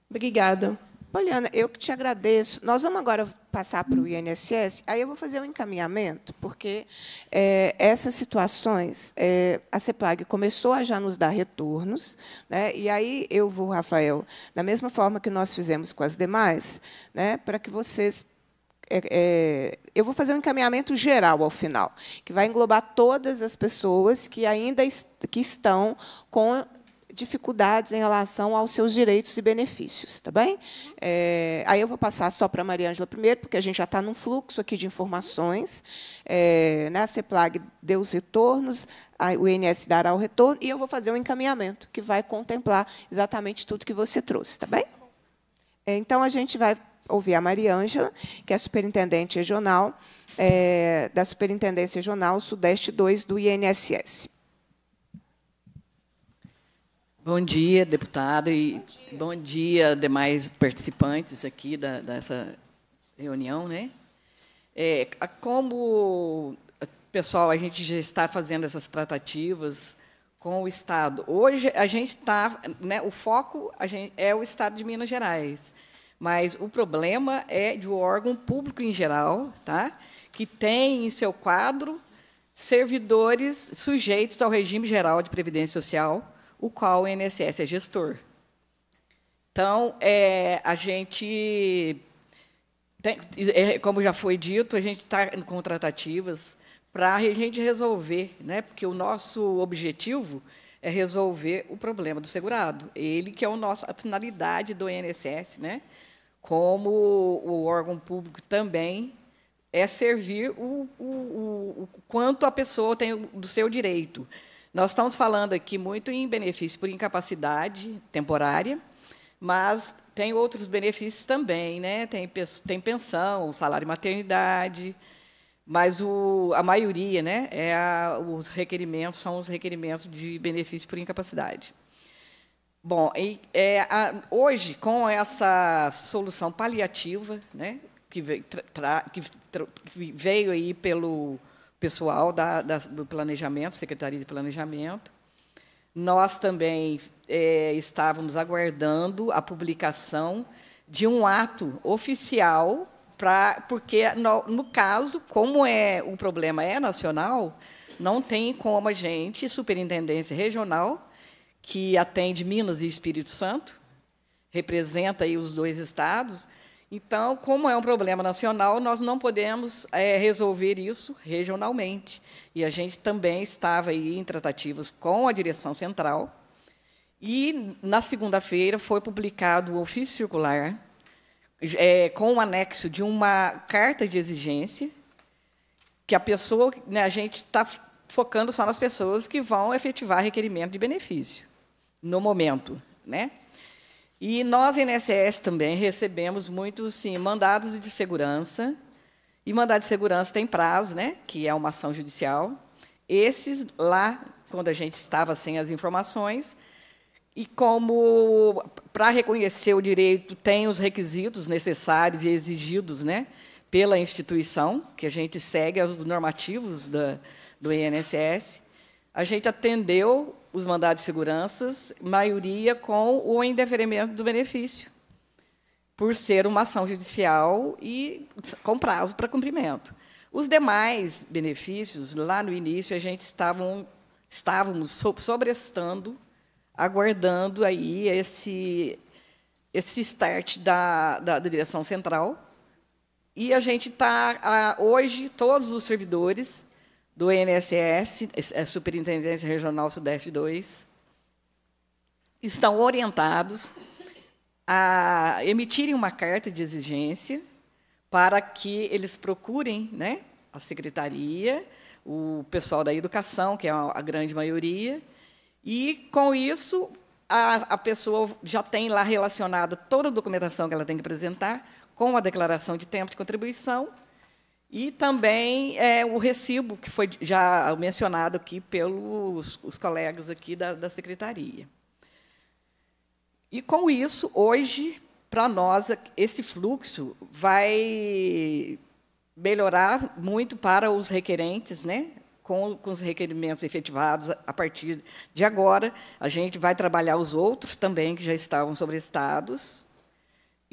Obrigada. Poliana, eu que te agradeço. Nós vamos agora passar para o INSS, aí eu vou fazer um encaminhamento, porque é, essas situações, é, a CEPLAG começou a já nos dar retornos, né, e aí eu vou, Rafael, da mesma forma que nós fizemos com as demais, né, para que vocês é, é, eu vou fazer um encaminhamento geral ao final, que vai englobar todas as pessoas que ainda est que estão com dificuldades em relação aos seus direitos e benefícios, tá bem? É, aí eu vou passar só para a Mariângela primeiro, porque a gente já está num fluxo aqui de informações. É, né, a CEPLAG deu os retornos, o INS dará o retorno, e eu vou fazer um encaminhamento que vai contemplar exatamente tudo que você trouxe, tá bem? É, então, a gente vai ouvir a Mariângela, que é superintendente regional é, da Superintendência Regional Sudeste 2 do INSS. Bom dia, deputado, e bom dia, bom dia demais participantes aqui da, dessa reunião. Né? É, como, pessoal, a gente já está fazendo essas tratativas com o Estado. Hoje, a gente está... Né, o foco gente, é o Estado de Minas Gerais, mas o problema é de um órgão público em geral, tá? que tem em seu quadro servidores sujeitos ao regime geral de previdência social, o qual o INSS é gestor. Então, é, a gente, tem, é, como já foi dito, a gente está em contratativas para a gente resolver, né? porque o nosso objetivo é resolver o problema do segurado. Ele que é o nosso, a finalidade do INSS, né? como o órgão público também, é servir o, o, o, o quanto a pessoa tem do seu direito. Nós estamos falando aqui muito em benefício por incapacidade temporária, mas tem outros benefícios também, né? Tem, tem pensão, salário maternidade, mas o, a maioria, né? É a, os requerimentos são os requerimentos de benefício por incapacidade. Bom, e, é, a, hoje com essa solução paliativa, né? Que veio, tra, tra, que veio aí pelo pessoal da, da, do planejamento, Secretaria de Planejamento. Nós também é, estávamos aguardando a publicação de um ato oficial, pra, porque, no, no caso, como é o problema é nacional, não tem como a gente, superintendência regional, que atende Minas e Espírito Santo, representa aí os dois estados, então, como é um problema nacional, nós não podemos é, resolver isso regionalmente. E a gente também estava aí em tratativas com a direção central. E, na segunda-feira, foi publicado o ofício circular é, com o anexo de uma carta de exigência que a pessoa, né, a gente está focando só nas pessoas que vão efetivar requerimento de benefício no momento, né? E nós, INSS, também recebemos muitos sim, mandados de segurança. E mandado de segurança tem prazo, né, que é uma ação judicial. Esses lá, quando a gente estava sem as informações, e como para reconhecer o direito tem os requisitos necessários e exigidos né, pela instituição, que a gente segue os normativos da, do INSS, a gente atendeu os mandados de seguranças, maioria com o indeferimento do benefício, por ser uma ação judicial e com prazo para cumprimento. Os demais benefícios, lá no início, a gente estava, estávamos sobrestando, aguardando aí esse, esse start da, da, da direção central. E a gente está, hoje, todos os servidores do INSS, é, Superintendência Regional Sudeste 2, estão orientados a emitirem uma carta de exigência para que eles procurem né, a secretaria, o pessoal da educação, que é a grande maioria, e, com isso, a, a pessoa já tem lá relacionada toda a documentação que ela tem que apresentar com a declaração de tempo de contribuição e também é, o recibo, que foi já mencionado aqui pelos os colegas aqui da, da secretaria. E com isso, hoje, para nós, esse fluxo vai melhorar muito para os requerentes, né? Com, com os requerimentos efetivados a partir de agora. A gente vai trabalhar os outros também que já estavam sobrestados,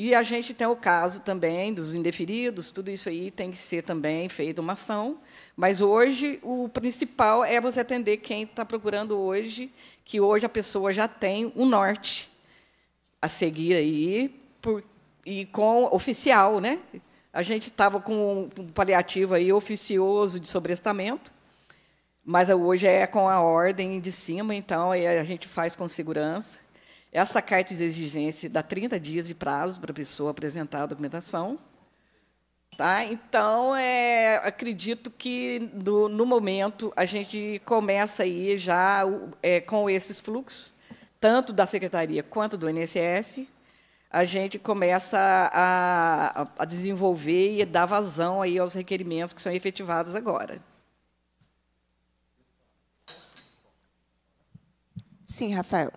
e a gente tem o caso também dos indeferidos, tudo isso aí tem que ser também feito uma ação, mas hoje o principal é você atender quem está procurando hoje, que hoje a pessoa já tem um norte a seguir aí, por, e com oficial, né? A gente estava com um paliativo aí oficioso de sobrestamento, mas hoje é com a ordem de cima, então a gente faz com segurança. Essa carta de exigência dá 30 dias de prazo para a pessoa apresentar a documentação. Tá? Então, é, acredito que, no, no, momento, a gente começa aí já é, com esses fluxos, tanto da Secretaria quanto do INSS, a gente começa a, a, desenvolver e dar vazão aí aos requerimentos que são efetivados agora. Sim, Rafael.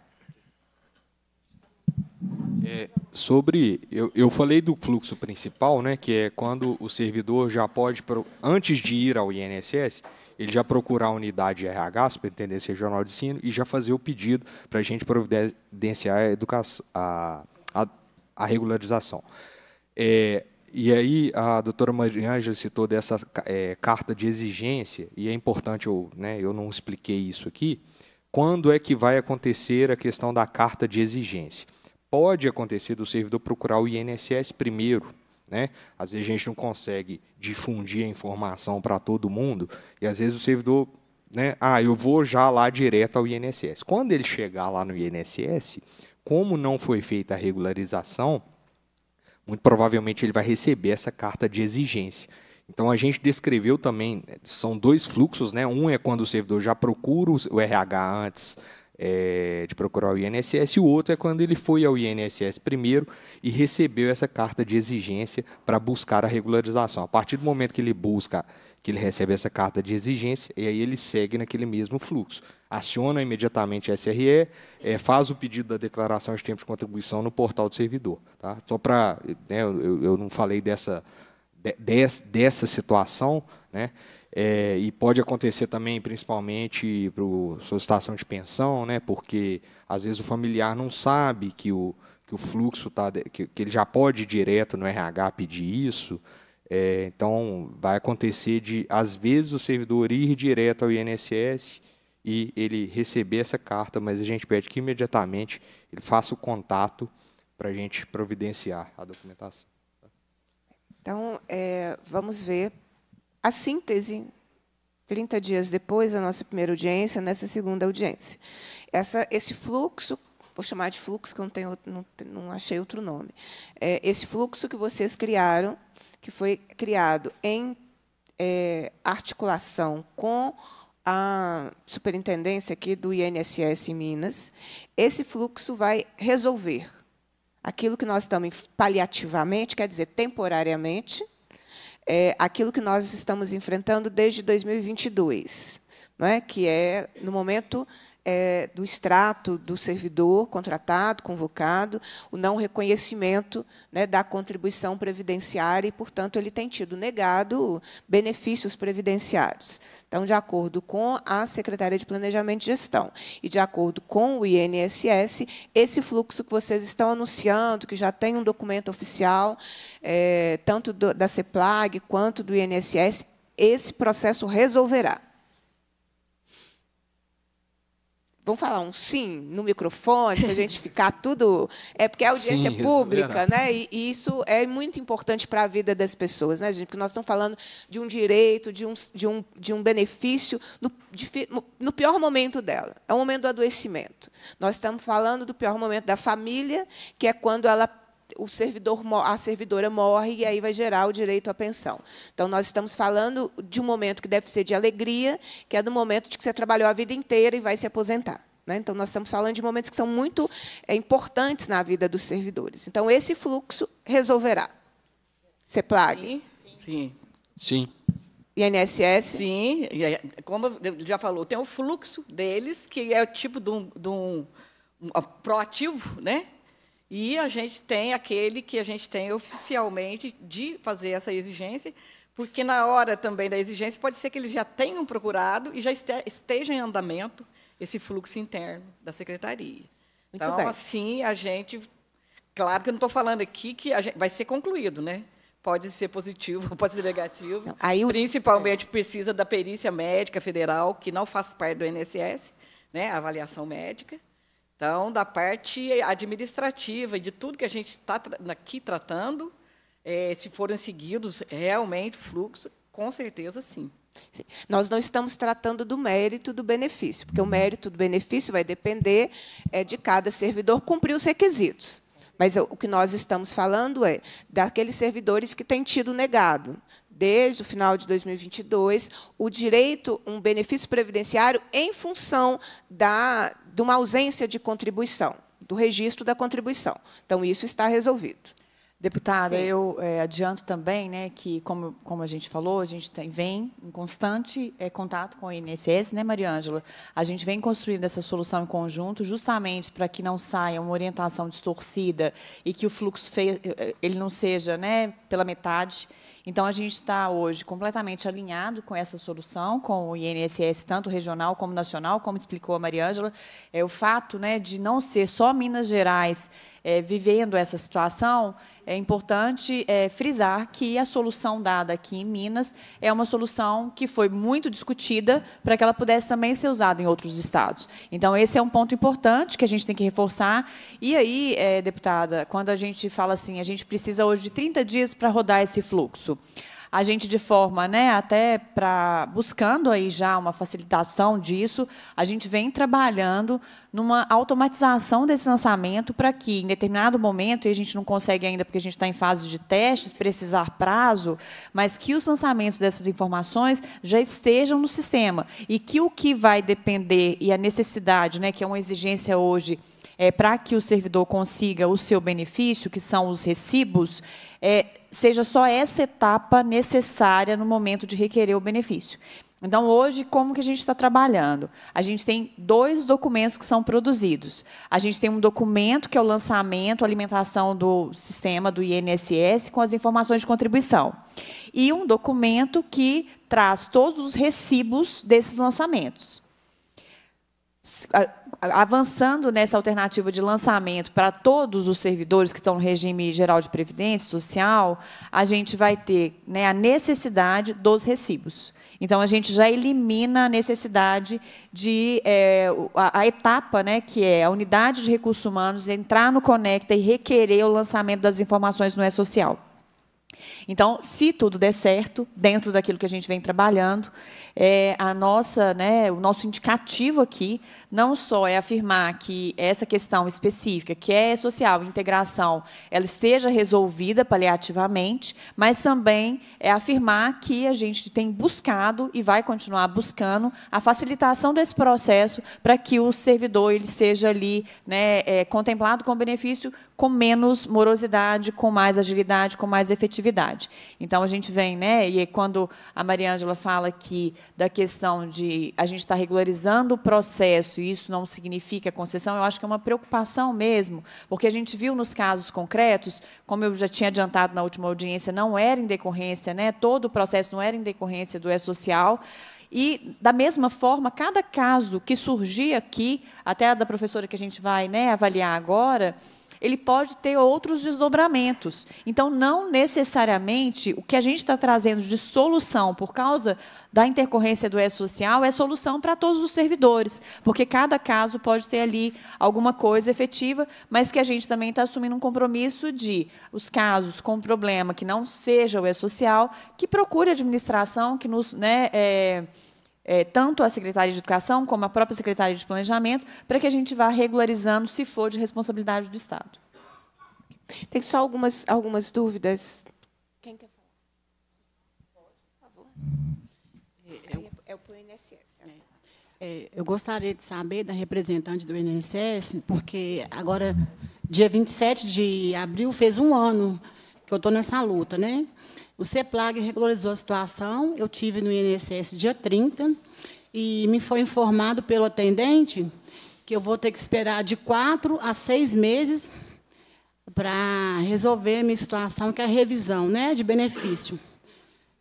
É, sobre, eu, eu falei do fluxo principal, né, que é quando o servidor já pode, antes de ir ao INSS, ele já procurar a unidade RH, Superintendência Regional de Ensino, e já fazer o pedido para a gente providenciar a, educação, a, a, a regularização. É, e aí a doutora Mariângela citou dessa é, carta de exigência, e é importante, eu, né, eu não expliquei isso aqui, quando é que vai acontecer a questão da carta de exigência? pode acontecer do servidor procurar o INSS primeiro. Né? Às vezes a gente não consegue difundir a informação para todo mundo, e às vezes o servidor. Né? Ah, eu vou já lá direto ao INSS. Quando ele chegar lá no INSS, como não foi feita a regularização, muito provavelmente ele vai receber essa carta de exigência. Então a gente descreveu também, né, são dois fluxos, né? Um é quando o servidor já procura o RH antes é, de procurar o INSS, o outro é quando ele foi ao INSS primeiro e recebeu essa carta de exigência para buscar a regularização. A partir do momento que ele busca, que ele recebe essa carta de exigência, e aí ele segue naquele mesmo fluxo. Aciona imediatamente a SRE, é, eh, faz o pedido da declaração de tempo de contribuição no portal do servidor. Tá? Só para. Né, eu, eu, não falei dessa, de, dessa situação, né? É, e pode acontecer também, principalmente, para solicitação de pensão, né? porque às vezes o familiar não sabe que o, que o fluxo tá, que, que ele já pode ir direto no RH pedir isso. É, então, vai acontecer de, às vezes, o servidor ir direto ao INSS e ele receber essa carta, mas a gente pede que imediatamente ele faça o contato para a gente providenciar a documentação. Tá? Então, é, vamos ver a síntese 30 dias depois da nossa primeira audiência, nessa segunda audiência. Essa, esse fluxo, vou chamar de fluxo, que eu não, tenho, não, não achei outro nome, é, esse fluxo que vocês criaram, que foi criado em é, articulação com a superintendência aqui do INSS em Minas, esse fluxo vai resolver aquilo que nós estamos paliativamente, quer dizer, temporariamente, é, aquilo que nós estamos enfrentando desde 2022, não é? que é, no momento, é, do extrato do servidor contratado, convocado, o não reconhecimento né, da contribuição previdenciária e, portanto, ele tem tido negado benefícios previdenciários. Então, de acordo com a Secretaria de Planejamento e Gestão e de acordo com o INSS, esse fluxo que vocês estão anunciando, que já tem um documento oficial, é, tanto do, da CEPLAG quanto do INSS, esse processo resolverá. vamos falar um sim no microfone, para a gente ficar tudo. É porque é audiência sim, pública, né? E, e, isso é muito importante para a vida das pessoas, né, gente? Porque nós estamos falando de um direito, de um, de um, de um benefício no, de, no pior momento dela. É o momento do adoecimento. Nós estamos falando do pior momento da família, que é quando ela o servidor, a servidora morre e aí vai gerar o direito à pensão. Então, nós estamos falando de um momento que deve ser de alegria, que é do momento de que você trabalhou a vida inteira e vai se aposentar. Né? Então, nós estamos falando de momentos que são muito é, importantes na vida dos servidores. Então, esse fluxo resolverá. CEPLAG? Sim. Sim. Sim. INSS? Sim. Como já falou, tem o fluxo deles, que é o tipo de um, de um proativo, né? E a gente tem aquele que a gente tem oficialmente de fazer essa exigência, porque na hora também da exigência pode ser que eles já tenham procurado e já esteja em andamento esse fluxo interno da secretaria. Muito então, bem. assim, a gente. Claro que eu não estou falando aqui que gente, vai ser concluído, né? Pode ser positivo, [laughs] pode ser negativo. Não, aí o... Principalmente precisa da perícia médica federal, que não faz parte do INSS, né? avaliação médica. Então, da parte administrativa e de tudo que a gente está aqui tratando, é, se forem seguidos realmente o fluxo, com certeza sim. Sim. Nós não estamos tratando do mérito do benefício, porque o mérito do benefício vai depender é, de cada servidor cumprir os requisitos. Mas o que nós estamos falando é daqueles servidores que têm tido negado, desde o final de 2022, o direito, um benefício previdenciário em função da, de uma ausência de contribuição, do registro da contribuição. Então, isso está resolvido. Deputada, Sim. eu é, adianto também né, que, como, como a gente falou, a gente tem, vem em constante é, contato com o INSS, né, Mariângela? A gente vem construindo essa solução em conjunto justamente para que não saia uma orientação distorcida e que o fluxo eh, ele não seja né, pela metade, então, a gente está hoje completamente alinhado com essa solução, com o INSS, tanto regional como nacional, como explicou a Mariângela. É, o fato né, de não ser só Minas Gerais é, vivendo essa situação, é importante é, frisar que a solução dada aqui em Minas é uma solução que foi muito discutida para que ela pudesse também ser usada em outros estados. Então, esse é um ponto importante que a gente tem que reforçar. E aí, é, deputada, quando a gente fala assim, a gente precisa hoje de 30 dias para rodar esse fluxo a gente de forma, né, até para buscando aí já uma facilitação disso, a gente vem trabalhando numa automatização desse lançamento para que, em determinado momento, e a gente não consegue ainda porque a gente está em fase de testes, precisar prazo, mas que os lançamentos dessas informações já estejam no sistema e que o que vai depender e a necessidade, né, que é uma exigência hoje é, para que o servidor consiga o seu benefício, que são os recibos, é, seja só essa etapa necessária no momento de requerer o benefício. Então, hoje, como que a gente está trabalhando? A gente tem dois documentos que são produzidos. A gente tem um documento que é o lançamento, alimentação do sistema do INSS com as informações de contribuição. E um documento que traz todos os recibos desses lançamentos avançando nessa alternativa de lançamento para todos os servidores que estão no regime geral de previdência social, a gente vai ter né, a necessidade dos recibos. Então, a gente já elimina a necessidade de é, a, a, etapa, né, que é a unidade de recursos humanos entrar no Conecta e requerer o lançamento das informações no E-Social. Então, se tudo der certo, dentro daquilo que a gente vem trabalhando, é, a nossa, né, o nosso indicativo aqui não só é afirmar que essa questão específica, que é social, integração, ela esteja resolvida paliativamente, mas também é afirmar que a gente tem buscado e vai continuar buscando a facilitação desse processo para que o servidor ele seja ali né, é, contemplado com benefício com menos morosidade, com mais agilidade, com mais efetividade. Então a gente vem, né? E é quando a Mariângela fala que da questão de a gente está regularizando o processo e isso não significa concessão, eu acho que é uma preocupação mesmo, porque a gente viu nos casos concretos, como eu já tinha adiantado na última audiência, não era em decorrência, né? Todo o processo não era em decorrência do E-Social. E, da mesma forma, cada caso que surgia aqui, até a da professora que a gente vai né, avaliar agora, ele pode ter outros desdobramentos. Então, não necessariamente o que a gente está trazendo de solução por causa da intercorrência do E-Social é solução para todos os servidores, porque cada caso pode ter ali alguma coisa efetiva, mas que a gente também está assumindo um compromisso de os casos com problema que não seja o E-Social, que procure a administração, que nos. Né, é, é, tanto a Secretaria de Educação como a própria Secretaria de Planejamento, para que a gente vá regularizando, se for de responsabilidade do Estado. Tem só algumas, algumas dúvidas. Quem quer falar? Por favor. É, eu, é para o INSS. É, é, eu gostaria de saber da representante do INSS, porque agora, dia 27 de abril, fez um ano que eu estou nessa luta, né? O CEPLAG regularizou a situação, eu tive no INSS dia 30, e me foi informado pelo atendente que eu vou ter que esperar de quatro a seis meses para resolver a minha situação, que é a revisão né, de benefício.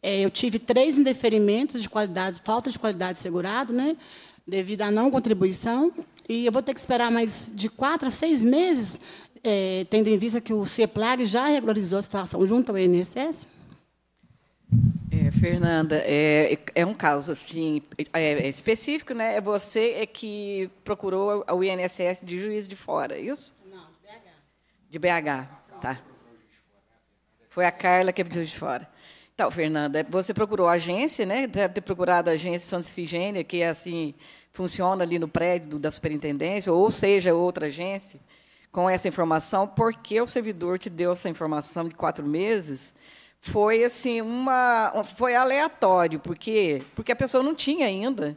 É, eu tive três indeferimentos de qualidade, falta de qualidade segurado, né, devido à não contribuição, e eu vou ter que esperar mais de quatro a seis meses, é, tendo em vista que o CEPLAG já regularizou a situação junto ao INSS. É, Fernanda, é, é um caso assim é, é, específico, né? É você é que procurou o INSS de juiz de fora, é isso? Não, de BH. De BH, tá. Foi a Carla que pediu de fora. Então, Fernanda, é, você procurou a agência, né? Deve ter procurado a agência Santos Figênia, que assim funciona ali no prédio da superintendência, ou seja, outra agência, com essa informação, por que o servidor te deu essa informação de quatro meses foi assim uma foi aleatório porque porque a pessoa não tinha ainda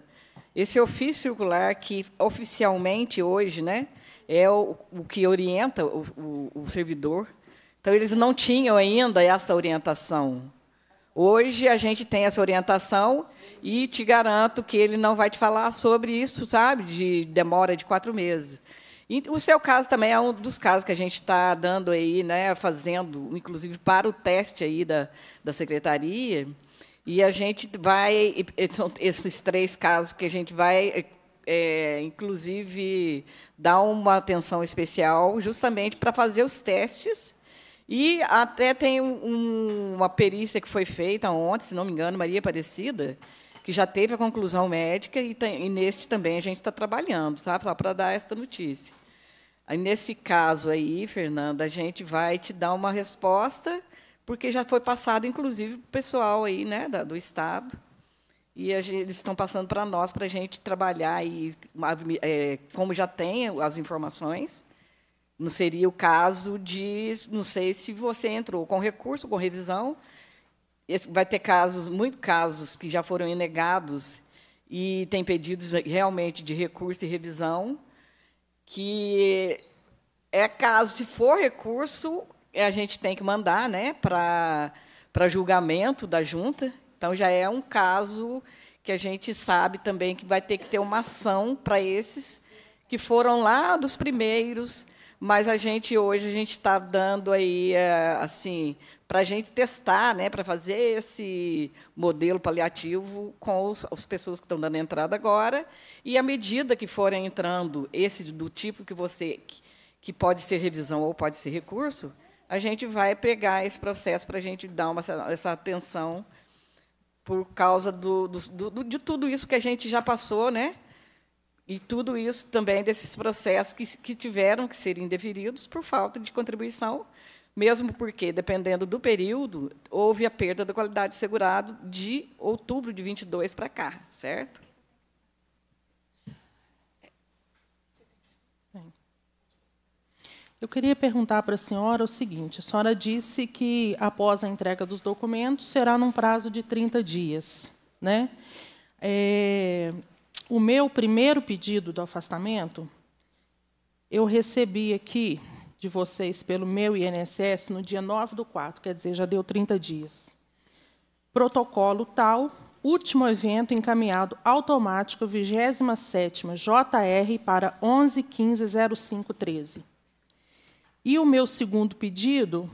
esse ofício circular que oficialmente hoje né é o, o que orienta o, o, o, servidor então eles não tinham ainda essa orientação hoje a gente tem essa orientação e te garanto que ele não vai te falar sobre isso sabe de demora de quatro meses o seu caso também é um dos casos que a gente está dando aí, né, fazendo, inclusive para o teste aí da, da secretaria. E a gente vai, então, esses três casos que a gente vai, é, é, inclusive, dar uma atenção especial justamente para fazer os testes. E até tem um, uma perícia que foi feita ontem, se não me engano, Maria Aparecida, que já teve a conclusão médica e, tem, e neste também a gente está trabalhando, sabe? Só para dar esta notícia. Aí, nesse caso aí, Fernanda, a gente vai te dar uma resposta, porque já foi passado, inclusive, para o pessoal aí, né, da, do Estado. E gente, eles estão passando para nós, para a gente trabalhar, e, é, como já tem as informações, não seria o caso de, não sei se você entrou com recurso, com revisão, vai ter casos, muitos casos que já foram negados e tem pedidos realmente de recurso e revisão, que é caso, se for recurso, a gente tem que mandar né, para julgamento da junta. Então, já é um caso que a gente sabe também que vai ter que ter uma ação para esses que foram lá dos primeiros, mas a gente hoje a gente está dando aí eh, assim para a gente testar, né, para fazer esse modelo paliativo com os, as pessoas que estão dando entrada agora. E, à medida que forem entrando esse do tipo que você que pode ser revisão ou pode ser recurso, a gente vai pegar esse processo para a gente dar uma, essa atenção por causa do, do, do, de tudo isso que a gente já passou, né? E tudo isso também desses processos que, que tiveram que ser indeferidos por falta de contribuição mesmo porque, dependendo do período, houve a perda da qualidade de segurado de outubro de 22 para cá, certo? Eu queria perguntar para a senhora o seguinte: a senhora disse que após a entrega dos documentos será num prazo de 30 dias, né? É, o meu primeiro pedido do afastamento eu recebi aqui de vocês pelo meu INSS no dia 9 do 4, quer dizer, já deu 30 dias. Protocolo tal, último evento encaminhado automático 27ª JR para 11150513. E o meu segundo pedido,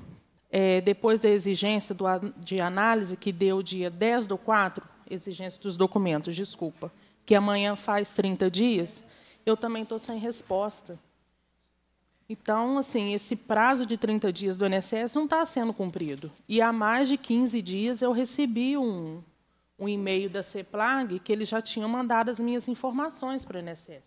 é, depois da exigência do, de análise que deu dia 10 do 4, exigência dos documentos, desculpa, que amanhã faz 30 dias, eu também estou sem resposta. Então, assim, esse prazo de 30 dias do INSS não está sendo cumprido. E há mais de 15 dias eu recebi um, um e-mail da CEPLAG que eles já tinham mandado as minhas informações para o INSS.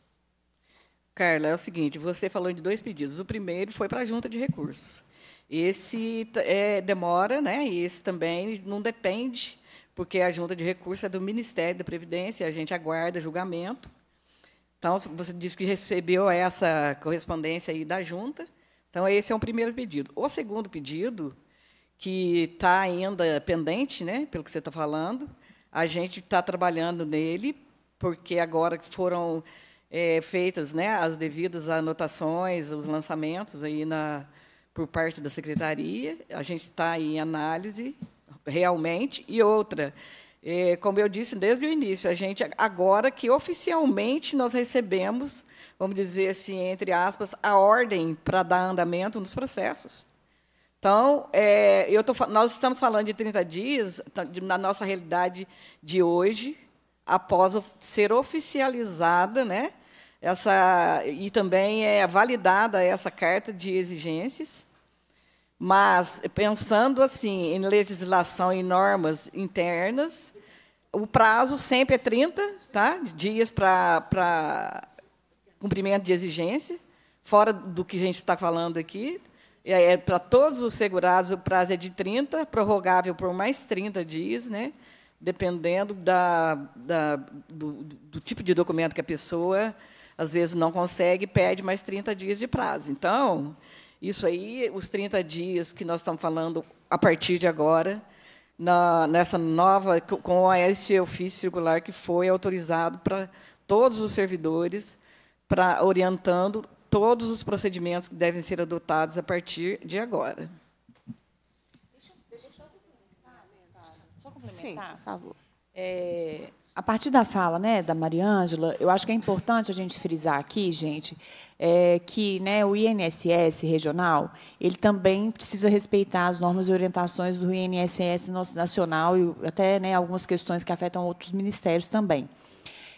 Carla, é o seguinte, você falou de dois pedidos. O primeiro foi para a junta de recursos. Esse é, demora, né? E esse também não depende, porque a junta de recursos é do Ministério da Previdência, a gente aguarda julgamento. Então, você disse que recebeu essa correspondência aí da junta. Então, esse é um primeiro pedido. O segundo pedido, que está ainda pendente, né, pelo que você está falando, a gente está trabalhando nele, porque agora que foram é, feitas né, as devidas anotações, os lançamentos aí na, por parte da secretaria, a gente está em análise realmente. E outra, é, como eu disse desde o início, a gente agora que oficialmente nós recebemos, vamos dizer assim, entre aspas, a ordem para dar andamento nos processos. Então, é, eu tô, nós estamos falando de 30 dias, então, na nossa realidade de hoje, após ser oficializada, né? Essa, e também é validada essa carta de exigências. Mas, pensando assim em legislação e normas internas, o prazo sempre é 30 tá? dias para cumprimento de exigência, fora do que a gente está falando aqui. É, para todos os segurados, o prazo é de 30, prorrogável por mais 30 dias, né? dependendo da, da do, do, tipo de documento que a pessoa, às vezes, não consegue, pede mais 30 dias de prazo. Então, isso aí, os 30 dias que nós estamos falando a partir de agora, na, nessa nova, com esse ofício circular que foi autorizado para todos os servidores, para orientando todos os procedimentos que devem ser adotados a partir de agora. Deixa, deixa eu só complementar, Sim, por favor. É, a partir da fala né, da Mariângela, eu acho que é importante a gente frisar aqui, gente, é, que né, o INSS regional ele também precisa respeitar as normas e orientações do INSS nacional e até né, algumas questões que afetam outros ministérios também.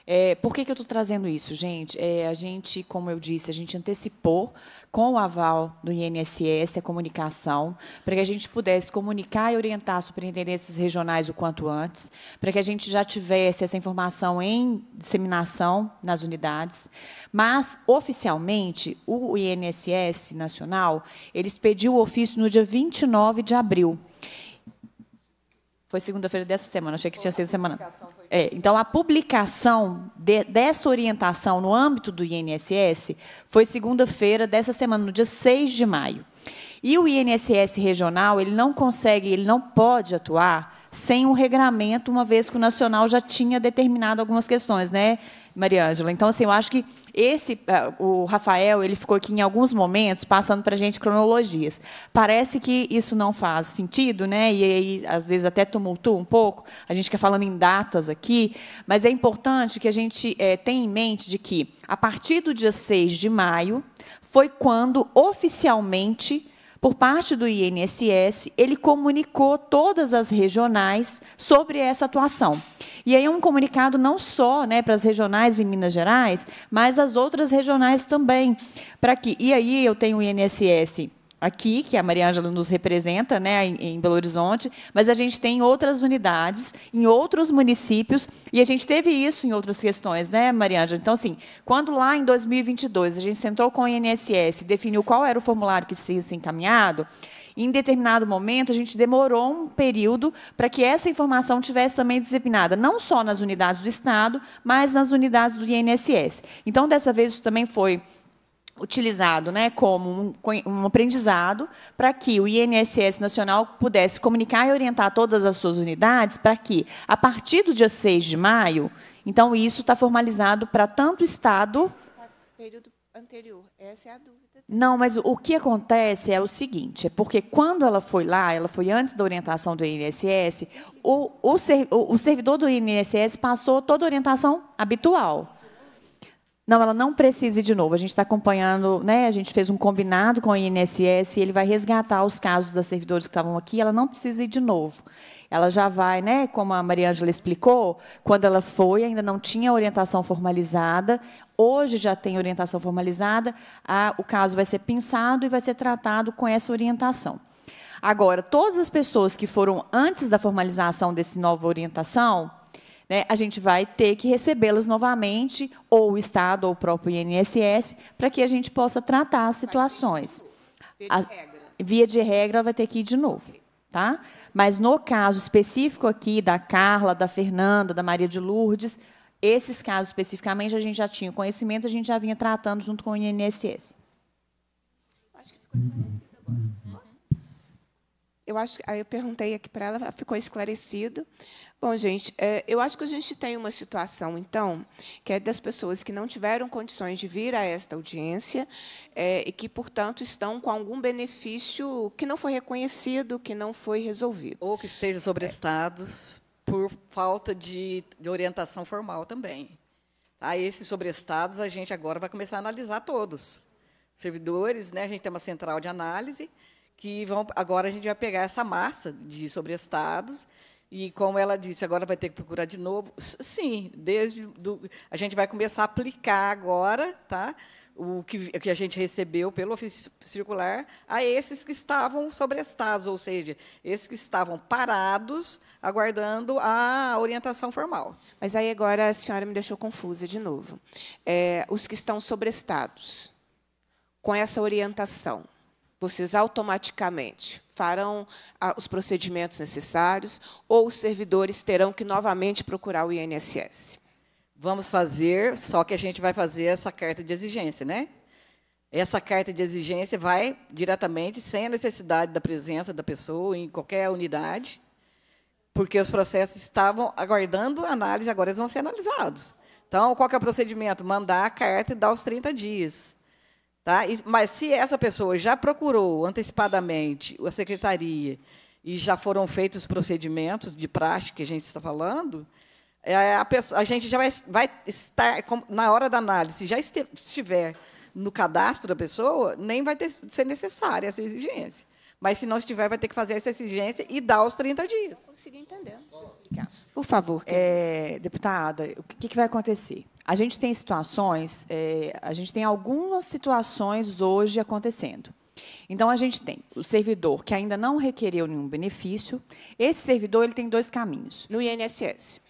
É, por que, que eu estou trazendo isso, gente? É, a gente, como eu disse, a gente antecipou com o aval do INSS a comunicação, para que a gente pudesse comunicar e orientar as superintendências regionais o quanto antes, para que a gente já tivesse essa informação em disseminação nas unidades. Mas, oficialmente, o INSS Nacional, eles expediu o ofício no dia 29 de abril. Foi segunda-feira dessa semana, achei que tinha sido semana. É, então, a publicação de, dessa orientação no âmbito do INSS foi segunda-feira dessa semana, no dia 6 de maio. E o INSS regional, ele não consegue, ele não pode atuar sem um regramento, uma vez que o nacional já tinha determinado algumas questões, né, Ângela? Então, assim, eu acho que esse, ah, o Rafael, ele ficou aqui em alguns momentos passando para a gente cronologias. Parece que isso não faz sentido, né? E aí às vezes até tumultua um pouco. A gente fica falando em datas aqui, mas é importante que a gente é, tenha em mente de que a partir do dia 6 de maio foi quando oficialmente por parte do INSS, ele comunicou todas as regionais sobre essa atuação. E aí é um comunicado não só né, para as regionais em Minas Gerais, mas as outras regionais também. Para que E aí eu tenho o INSS aqui, que a Maria Ângela nos representa né, em, Belo Horizonte, mas a gente tem outras unidades em outros municípios e a gente teve isso em outras questões, né, Maria Ângela? Então, assim, quando lá em 2022 a gente sentou com o INSS e definiu qual era o formulário que seria ser encaminhado, em determinado momento, a gente demorou um período para que essa informação tivesse também disseminada, não só nas unidades do Estado, mas nas unidades do INSS. Então, dessa vez, isso também foi utilizado né, como um, um aprendizado para que o INSS Nacional pudesse comunicar e orientar todas as suas unidades para que, a partir do dia 6 de maio, então isso está formalizado para tanto Estado... Período anterior, essa é a dúvida. Não, mas o que acontece é o seguinte, é porque quando ela foi lá, ela foi antes da orientação do INSS, o, o, ser, o, o servidor do INSS passou toda a orientação habitual. Não, ela não precisa de novo. A gente está acompanhando, né? A gente fez um combinado com o INSS e ele vai resgatar os casos das servidores que estavam aqui. Ela não precisa ir de novo. Ela já vai, né? Como a Mariângela explicou, quando ela foi, ainda não tinha orientação formalizada. Hoje já tem orientação formalizada. A, o caso vai ser pensado e vai ser tratado com essa orientação. Agora, todas as pessoas que foram antes da formalização desse nova orientação, né, a gente vai ter que recebê-las novamente, ou o Estado, ou o próprio INSS, para que a gente possa tratar as situações. via de regra, ela vai ter que ir de novo. Tá? Mas, no caso específico aqui da Carla, da Fernanda, da Maria de Lourdes, esses casos especificamente a gente já tinha conhecimento, a gente já vinha tratando junto com o INSS. Acho que ficou esclarecido agora eu acho, aí eu perguntei aqui para ela, ficou esclarecido. Bom, gente, é, eu acho que a gente tem uma situação, então, que é das pessoas que não tiveram condições de vir a esta audiência é, e que, portanto, estão com algum benefício que não foi reconhecido, que não foi resolvido. Ou que estejam sobrestados é. por falta de, de orientação formal também. Tá? Esses sobrestados a gente agora vai começar a analisar todos. Servidores, né, a gente tem uma central de análise, que vão agora a gente vai pegar essa massa de sobreestados e como ela disse, agora vai ter que procurar de novo. Sim, desde do, a gente vai começar a aplicar agora, tá? O que, o que a gente recebeu pelo ofício circular a esses que estavam sobreestados ou seja, esses que estavam parados aguardando a orientação formal. Mas aí agora a senhora me deixou confusa de novo. É, os que estão sobreestados com essa orientação, vocês automaticamente farão ah, os procedimentos necessários ou os servidores terão que novamente procurar o INSS. Vamos fazer, só que a gente vai fazer essa carta de exigência, né? Essa carta de exigência vai diretamente, sem a necessidade da presença da pessoa em qualquer unidade, porque os processos estavam aguardando análise, agora eles vão ser analisados. Então, qual é o procedimento? Mandar a carta e dar os 30 dias. Tá? E, mas se essa pessoa já procurou antecipadamente a secretaria e já foram feitos os procedimentos de prática que a gente está falando, é, a, pessoa, a, gente já vai, vai estar, na hora da análise, já estiver no cadastro da pessoa, nem vai ter, ser necessária essa exigência. Mas se não estiver, vai ter que fazer essa exigência e dar os 30 dias. Não consigo entender. Por favor. É, deputada, o que, que, vai acontecer? A gente tem situações, é, a gente tem algumas situações hoje acontecendo. Então, a gente tem o servidor que ainda não requereu nenhum benefício. Esse servidor ele tem dois caminhos. No INSS.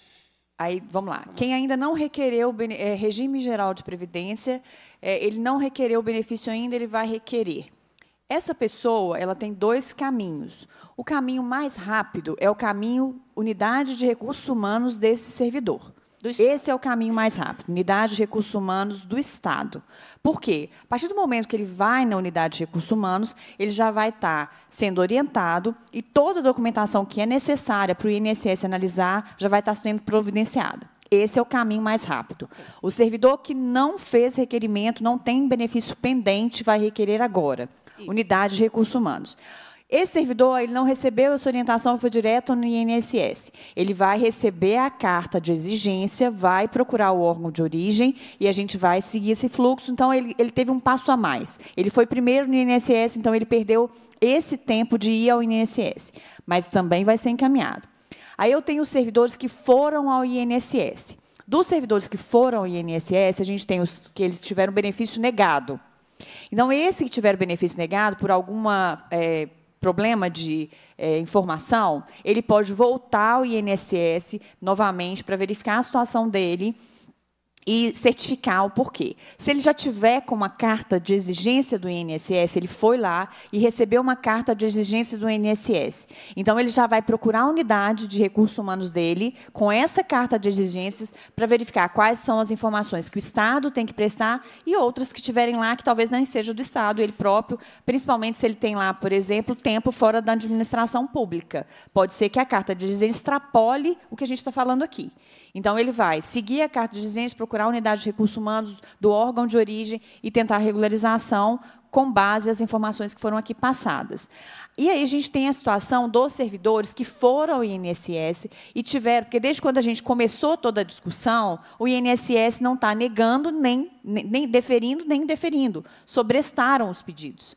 Aí, vamos lá. Quem ainda não requereu é, regime geral de previdência, é, ele não requereu o benefício ainda, ele vai requerer. Essa pessoa, ela tem dois caminhos. O caminho mais rápido é o caminho unidade de recursos humanos desse servidor. Esse é o caminho mais rápido, unidade de recursos humanos do Estado. Por quê? A partir do momento que ele vai na unidade de recursos humanos, ele já vai estar sendo orientado e toda a documentação que é necessária para o INSS analisar já vai estar sendo providenciada. Esse é o caminho mais rápido. O servidor que não fez requerimento, não tem benefício pendente, vai requerer agora. Unidade de Recursos Humanos. Esse servidor ele não recebeu essa orientação, foi direto no INSS. Ele vai receber a carta de exigência, vai procurar o órgão de origem e a gente vai seguir esse fluxo. Então, ele, ele teve um passo a mais. Ele foi primeiro no INSS, então ele perdeu esse tempo de ir ao INSS, mas também vai ser encaminhado. Aí eu tenho os servidores que foram ao INSS. Dos servidores que foram ao INSS, a gente tem os que eles tiveram benefício negado. Então, esse que tiver benefício negado por algum é, problema de é, informação, ele pode voltar ao INSS novamente para verificar a situação dele e certificar o porquê. Se ele já tiver com uma carta de exigência do INSS, ele foi lá e recebeu uma carta de exigência do INSS. Então ele já vai procurar a unidade de recursos humanos dele com essa carta de exigências para verificar quais são as informações que o Estado tem que prestar e outras que tiverem lá que talvez nem seja do Estado, ele próprio, principalmente se ele tem lá, por exemplo, tempo fora da administração pública. Pode ser que a carta de exigência extrapole o que a gente está falando aqui. Então, ele vai seguir a carta de residência, procurar a unidade de recursos humanos do órgão de origem e tentar a regularização com base nas informações que foram aqui passadas. E aí a gente tem a situação dos servidores que foram ao INSS e tiveram, porque desde quando a gente começou toda a discussão, o INSS não está negando, nem, nem deferindo, nem deferindo. Sobrestaram os pedidos.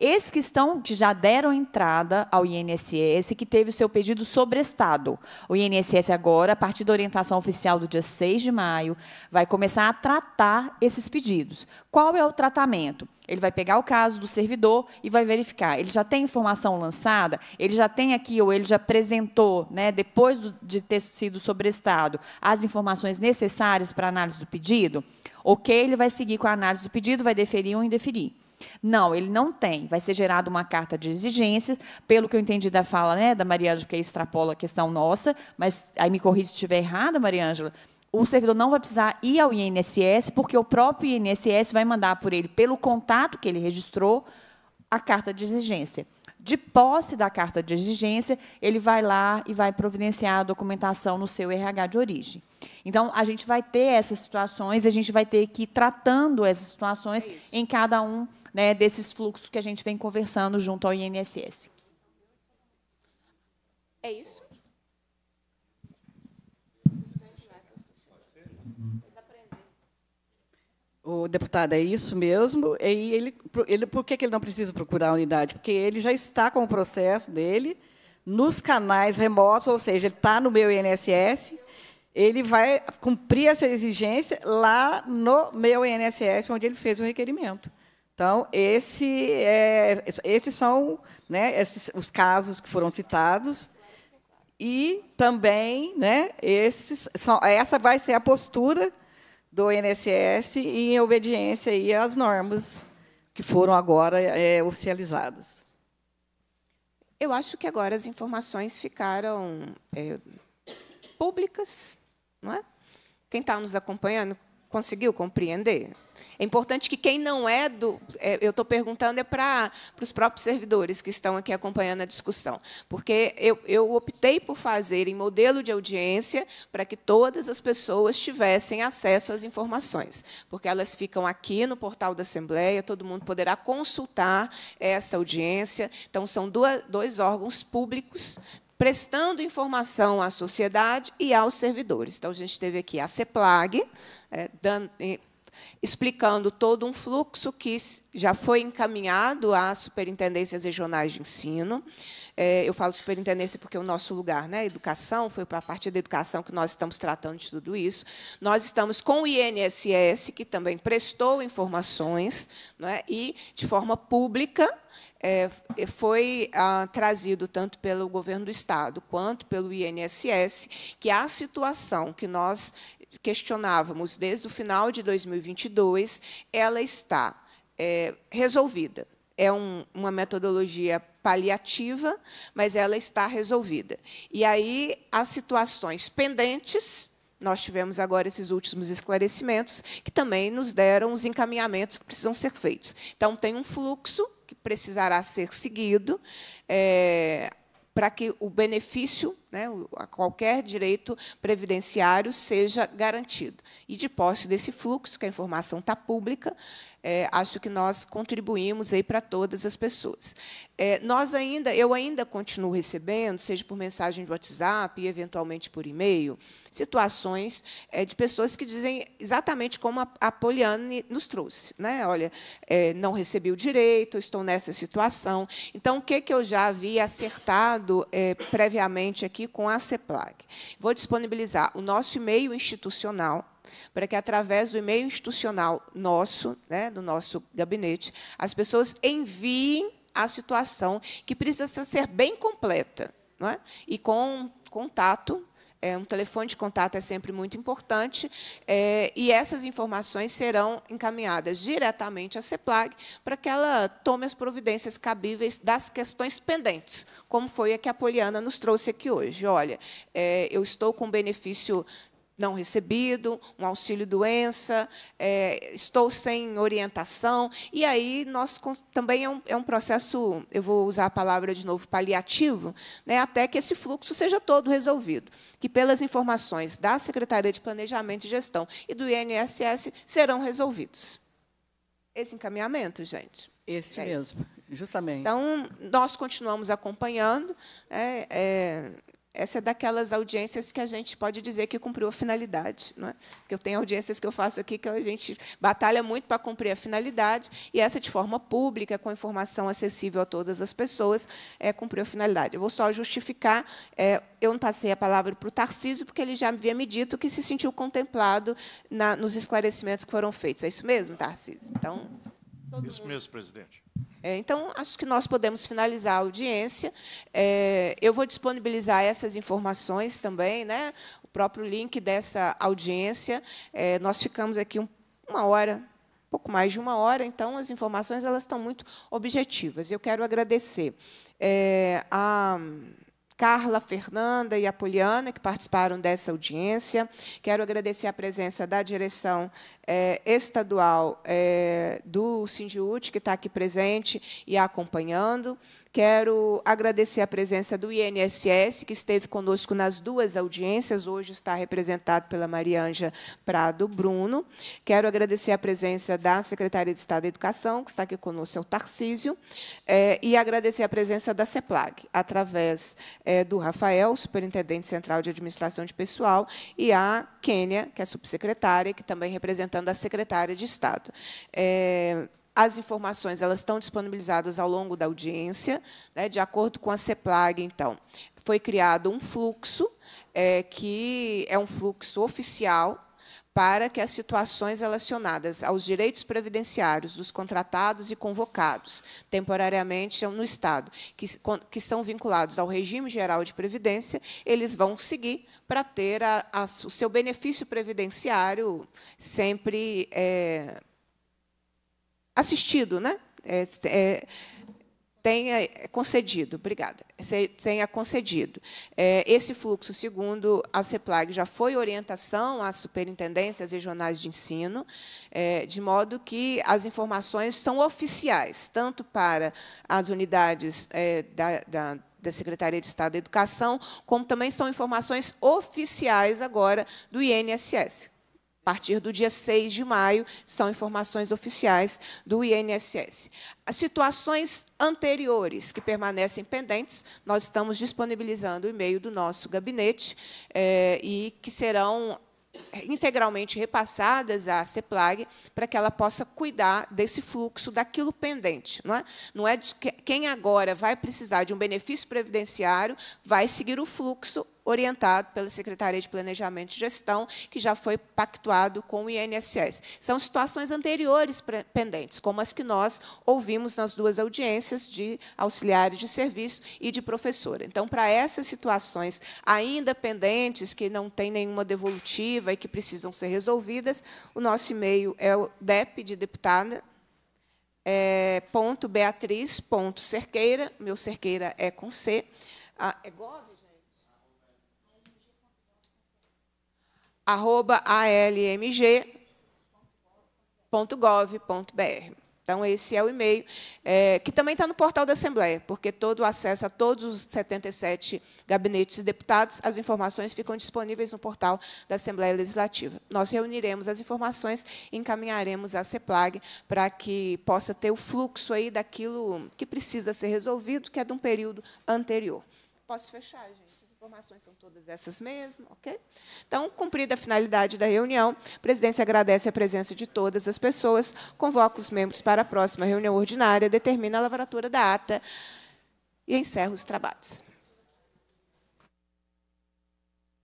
Esses que estão, que já deram entrada ao INSS, que teve o seu pedido sobrestado. O INSS agora, a partir da orientação oficial do dia 6 de maio, vai começar a tratar esses pedidos. Qual é o tratamento? Ele vai pegar o caso do servidor e vai verificar. Ele já tem informação lançada? Ele já tem aqui, ou ele já apresentou, né, depois de ter sido sobrestado, as informações necessárias para a análise do pedido? Ok, ele vai seguir com a análise do pedido, vai deferir ou indeferir. Não, ele não tem. Vai ser gerada uma carta de exigência. pelo que eu entendi da fala né, da Maria Ângela, porque extrapola a questão nossa, mas aí me corrija se estiver errada, Maria Ângela, o servidor não vai precisar ir ao INSS, porque o próprio INSS vai mandar por ele, pelo contato que ele registrou, a carta de exigência. De posse da carta de exigência, ele vai lá e vai providenciar a documentação no seu RH de origem. Então, a gente vai ter essas situações, a gente vai ter que ir tratando essas situações é em cada um né, desses fluxos que a gente vem conversando junto ao INSS. É isso? o deputado, é isso mesmo. E ele, ele, por que ele não precisa procurar a unidade? Porque ele já está com o processo dele nos canais remotos, ou seja, ele está no meu INSS, ele vai cumprir essa exigência lá no meu INSS, onde ele fez o requerimento. Então, esse é, esses são né, esses, os casos que foram citados. E também, né, esses são, essa vai ser a postura do INSS e em obediência aí às normas que foram agora é, oficializadas. Eu acho que agora as informações ficaram é, públicas, não é? Quem está nos acompanhando conseguiu compreender? É importante que quem não é do. É, eu estou perguntando é para os próprios servidores que estão aqui acompanhando a discussão, porque eu, eu optei por fazer em modelo de audiência para que todas as pessoas tivessem acesso às informações, porque elas ficam aqui no portal da Assembleia, todo mundo poderá consultar essa audiência. Então, são duas, dois órgãos públicos prestando informação à sociedade e aos servidores. Então, a gente teve aqui a CEPLAG, é, dando, explicando todo um fluxo que já foi encaminhado às superintendências regionais de ensino. É, eu falo superintendência porque o nosso lugar, né? Educação, foi para a parte da educação que nós estamos tratando de tudo isso. Nós estamos com o INSS, que também prestou informações, né? e de forma pública. É, foi ah, trazido tanto pelo governo do Estado quanto pelo INSS que é a situação que nós questionávamos desde o final de 2022, ela está é, resolvida. É um, uma metodologia paliativa, mas ela está resolvida. E aí, as situações pendentes, nós tivemos agora esses últimos esclarecimentos, que também nos deram os encaminhamentos que precisam ser feitos. Então, tem um fluxo que precisará ser seguido. É, para que o benefício né, a qualquer direito previdenciário seja garantido. E de posse desse fluxo, que a informação está pública, é, acho que nós contribuímos aí para todas as pessoas. É, nós ainda, eu ainda continuo recebendo, seja por mensagem de WhatsApp e eventualmente por e-mail, situações é, de pessoas que dizem exatamente como a, a Poliane nos trouxe, né? Olha, é, não recebi o direito, estou nessa situação. Então, o que que eu já havia acertado é, previamente aqui com a CEPLAG? Vou disponibilizar o nosso e-mail institucional para que, através do e-mail institucional nosso, né, do nosso gabinete, as pessoas enviem a situação que precisa ser bem completa. Não é? E com contato é, um telefone de contato é sempre muito importante, é, e essas informações serão encaminhadas diretamente à CEPLAG para que ela tome as providências cabíveis das questões pendentes, como foi a que a Poliana nos trouxe aqui hoje. Olha, é, eu estou com benefício não recebido, um auxílio doença, é, estou sem orientação. E aí nós também é um, é um, processo, eu vou usar a palavra de novo, paliativo, né, até que esse fluxo seja todo resolvido. Que pelas informações da Secretaria de Planejamento e Gestão e do INSS serão resolvidos. Esse encaminhamento, gente. Esse é mesmo, isso. justamente. Então, nós continuamos acompanhando. Né, é, essa é daquelas audiências que a gente pode dizer que cumpriu a finalidade. é? Porque eu tenho audiências que eu faço aqui que a gente batalha muito para cumprir a finalidade, e essa, de forma pública, com informação acessível a todas as pessoas, é, cumpriu a finalidade. Eu vou só justificar, é, eu não passei a palavra para o Tarcísio, porque ele já havia me dito que se sentiu contemplado na, nos esclarecimentos que foram feitos. É isso mesmo, Tarcísio? Então, isso mundo... mesmo, presidente. É, então, acho que nós podemos finalizar a audiência. É, eu vou disponibilizar essas informações também, né? o próprio link dessa audiência. É, nós ficamos aqui um, uma hora pouco mais de uma hora, então as informações elas estão muito objetivas. Eu quero agradecer é, a Carla, Fernanda e a Poliana, que participaram dessa audiência. Quero agradecer a presença da direção é, estadual é, do Sindiúte, que está aqui presente e acompanhando. Quero agradecer a presença do INSS, que esteve conosco nas duas audiências, hoje está representado pela Maria Anja Prado Bruno. Quero agradecer a presença da Secretaria de Estado da Educação, que está aqui conosco, é o Tarcísio, e agradecer a presença da CEPLAG, através é, do Rafael, Superintendente Central de Administração de Pessoal, e a Kênia, que é subsecretária, que também representa representando da secretária de Estado. É, as informações elas estão disponibilizadas ao longo da audiência, né, de acordo com a CEPLAG, então. Foi criado um fluxo, é, que é um fluxo oficial para que as situações relacionadas aos direitos previdenciários dos contratados e convocados temporariamente no Estado, que, que estão vinculados ao regime geral de previdência, eles vão seguir para ter a, a, o seu benefício previdenciário sempre é, assistido, né? É, é, tenha eh, concedido, obrigada, tenha concedido é, esse fluxo, segundo a CEPLAG, já foi orientação às superintendências regionais de ensino, é, de modo que as informações são oficiais, tanto para as unidades é, da, da da Secretaria de Estado da Educação, como também são informações oficiais agora do INSS partir do dia 6 de maio, são informações oficiais do INSS. As situações anteriores que permanecem pendentes, nós estamos disponibilizando o e-mail do nosso gabinete é, e que serão eh, integralmente repassadas à CEPLAG para que ela possa cuidar desse fluxo daquilo pendente. Não é, não é quem agora vai precisar de um benefício previdenciário vai seguir o fluxo orientado pela Secretaria de Planejamento e Gestão, que já foi pactuado com o INSS. São situações anteriores pendentes, como as que nós ouvimos nas duas audiências de auxiliar de serviço e de professora. Então, para essas situações ainda pendentes, que não tem nenhuma devolutiva e que precisam ser resolvidas, o nosso e-mail é o DEP de deputada é, ponto Beatriz ponto Cerqueira, meu Cerqueira é com C, ah, é Gov, arroba almg.gov.br. Então, esse é o e-mail, é, que também está no portal da Assembleia, porque todo o acesso a todos os 77 gabinetes e deputados, as informações ficam disponíveis no portal da Assembleia Legislativa. Nós reuniremos as informações e encaminharemos à CEPLAG para que possa ter o fluxo aí daquilo que precisa ser resolvido, que é de um período anterior. Posso fechar, gente? informações são todas essas mesmo, ok? Então, cumprida a finalidade da reunião, a presidência agradece a presença de todas as pessoas, convoca os membros para a próxima reunião ordinária, determina a lavratura da ata e encerra os trabalhos.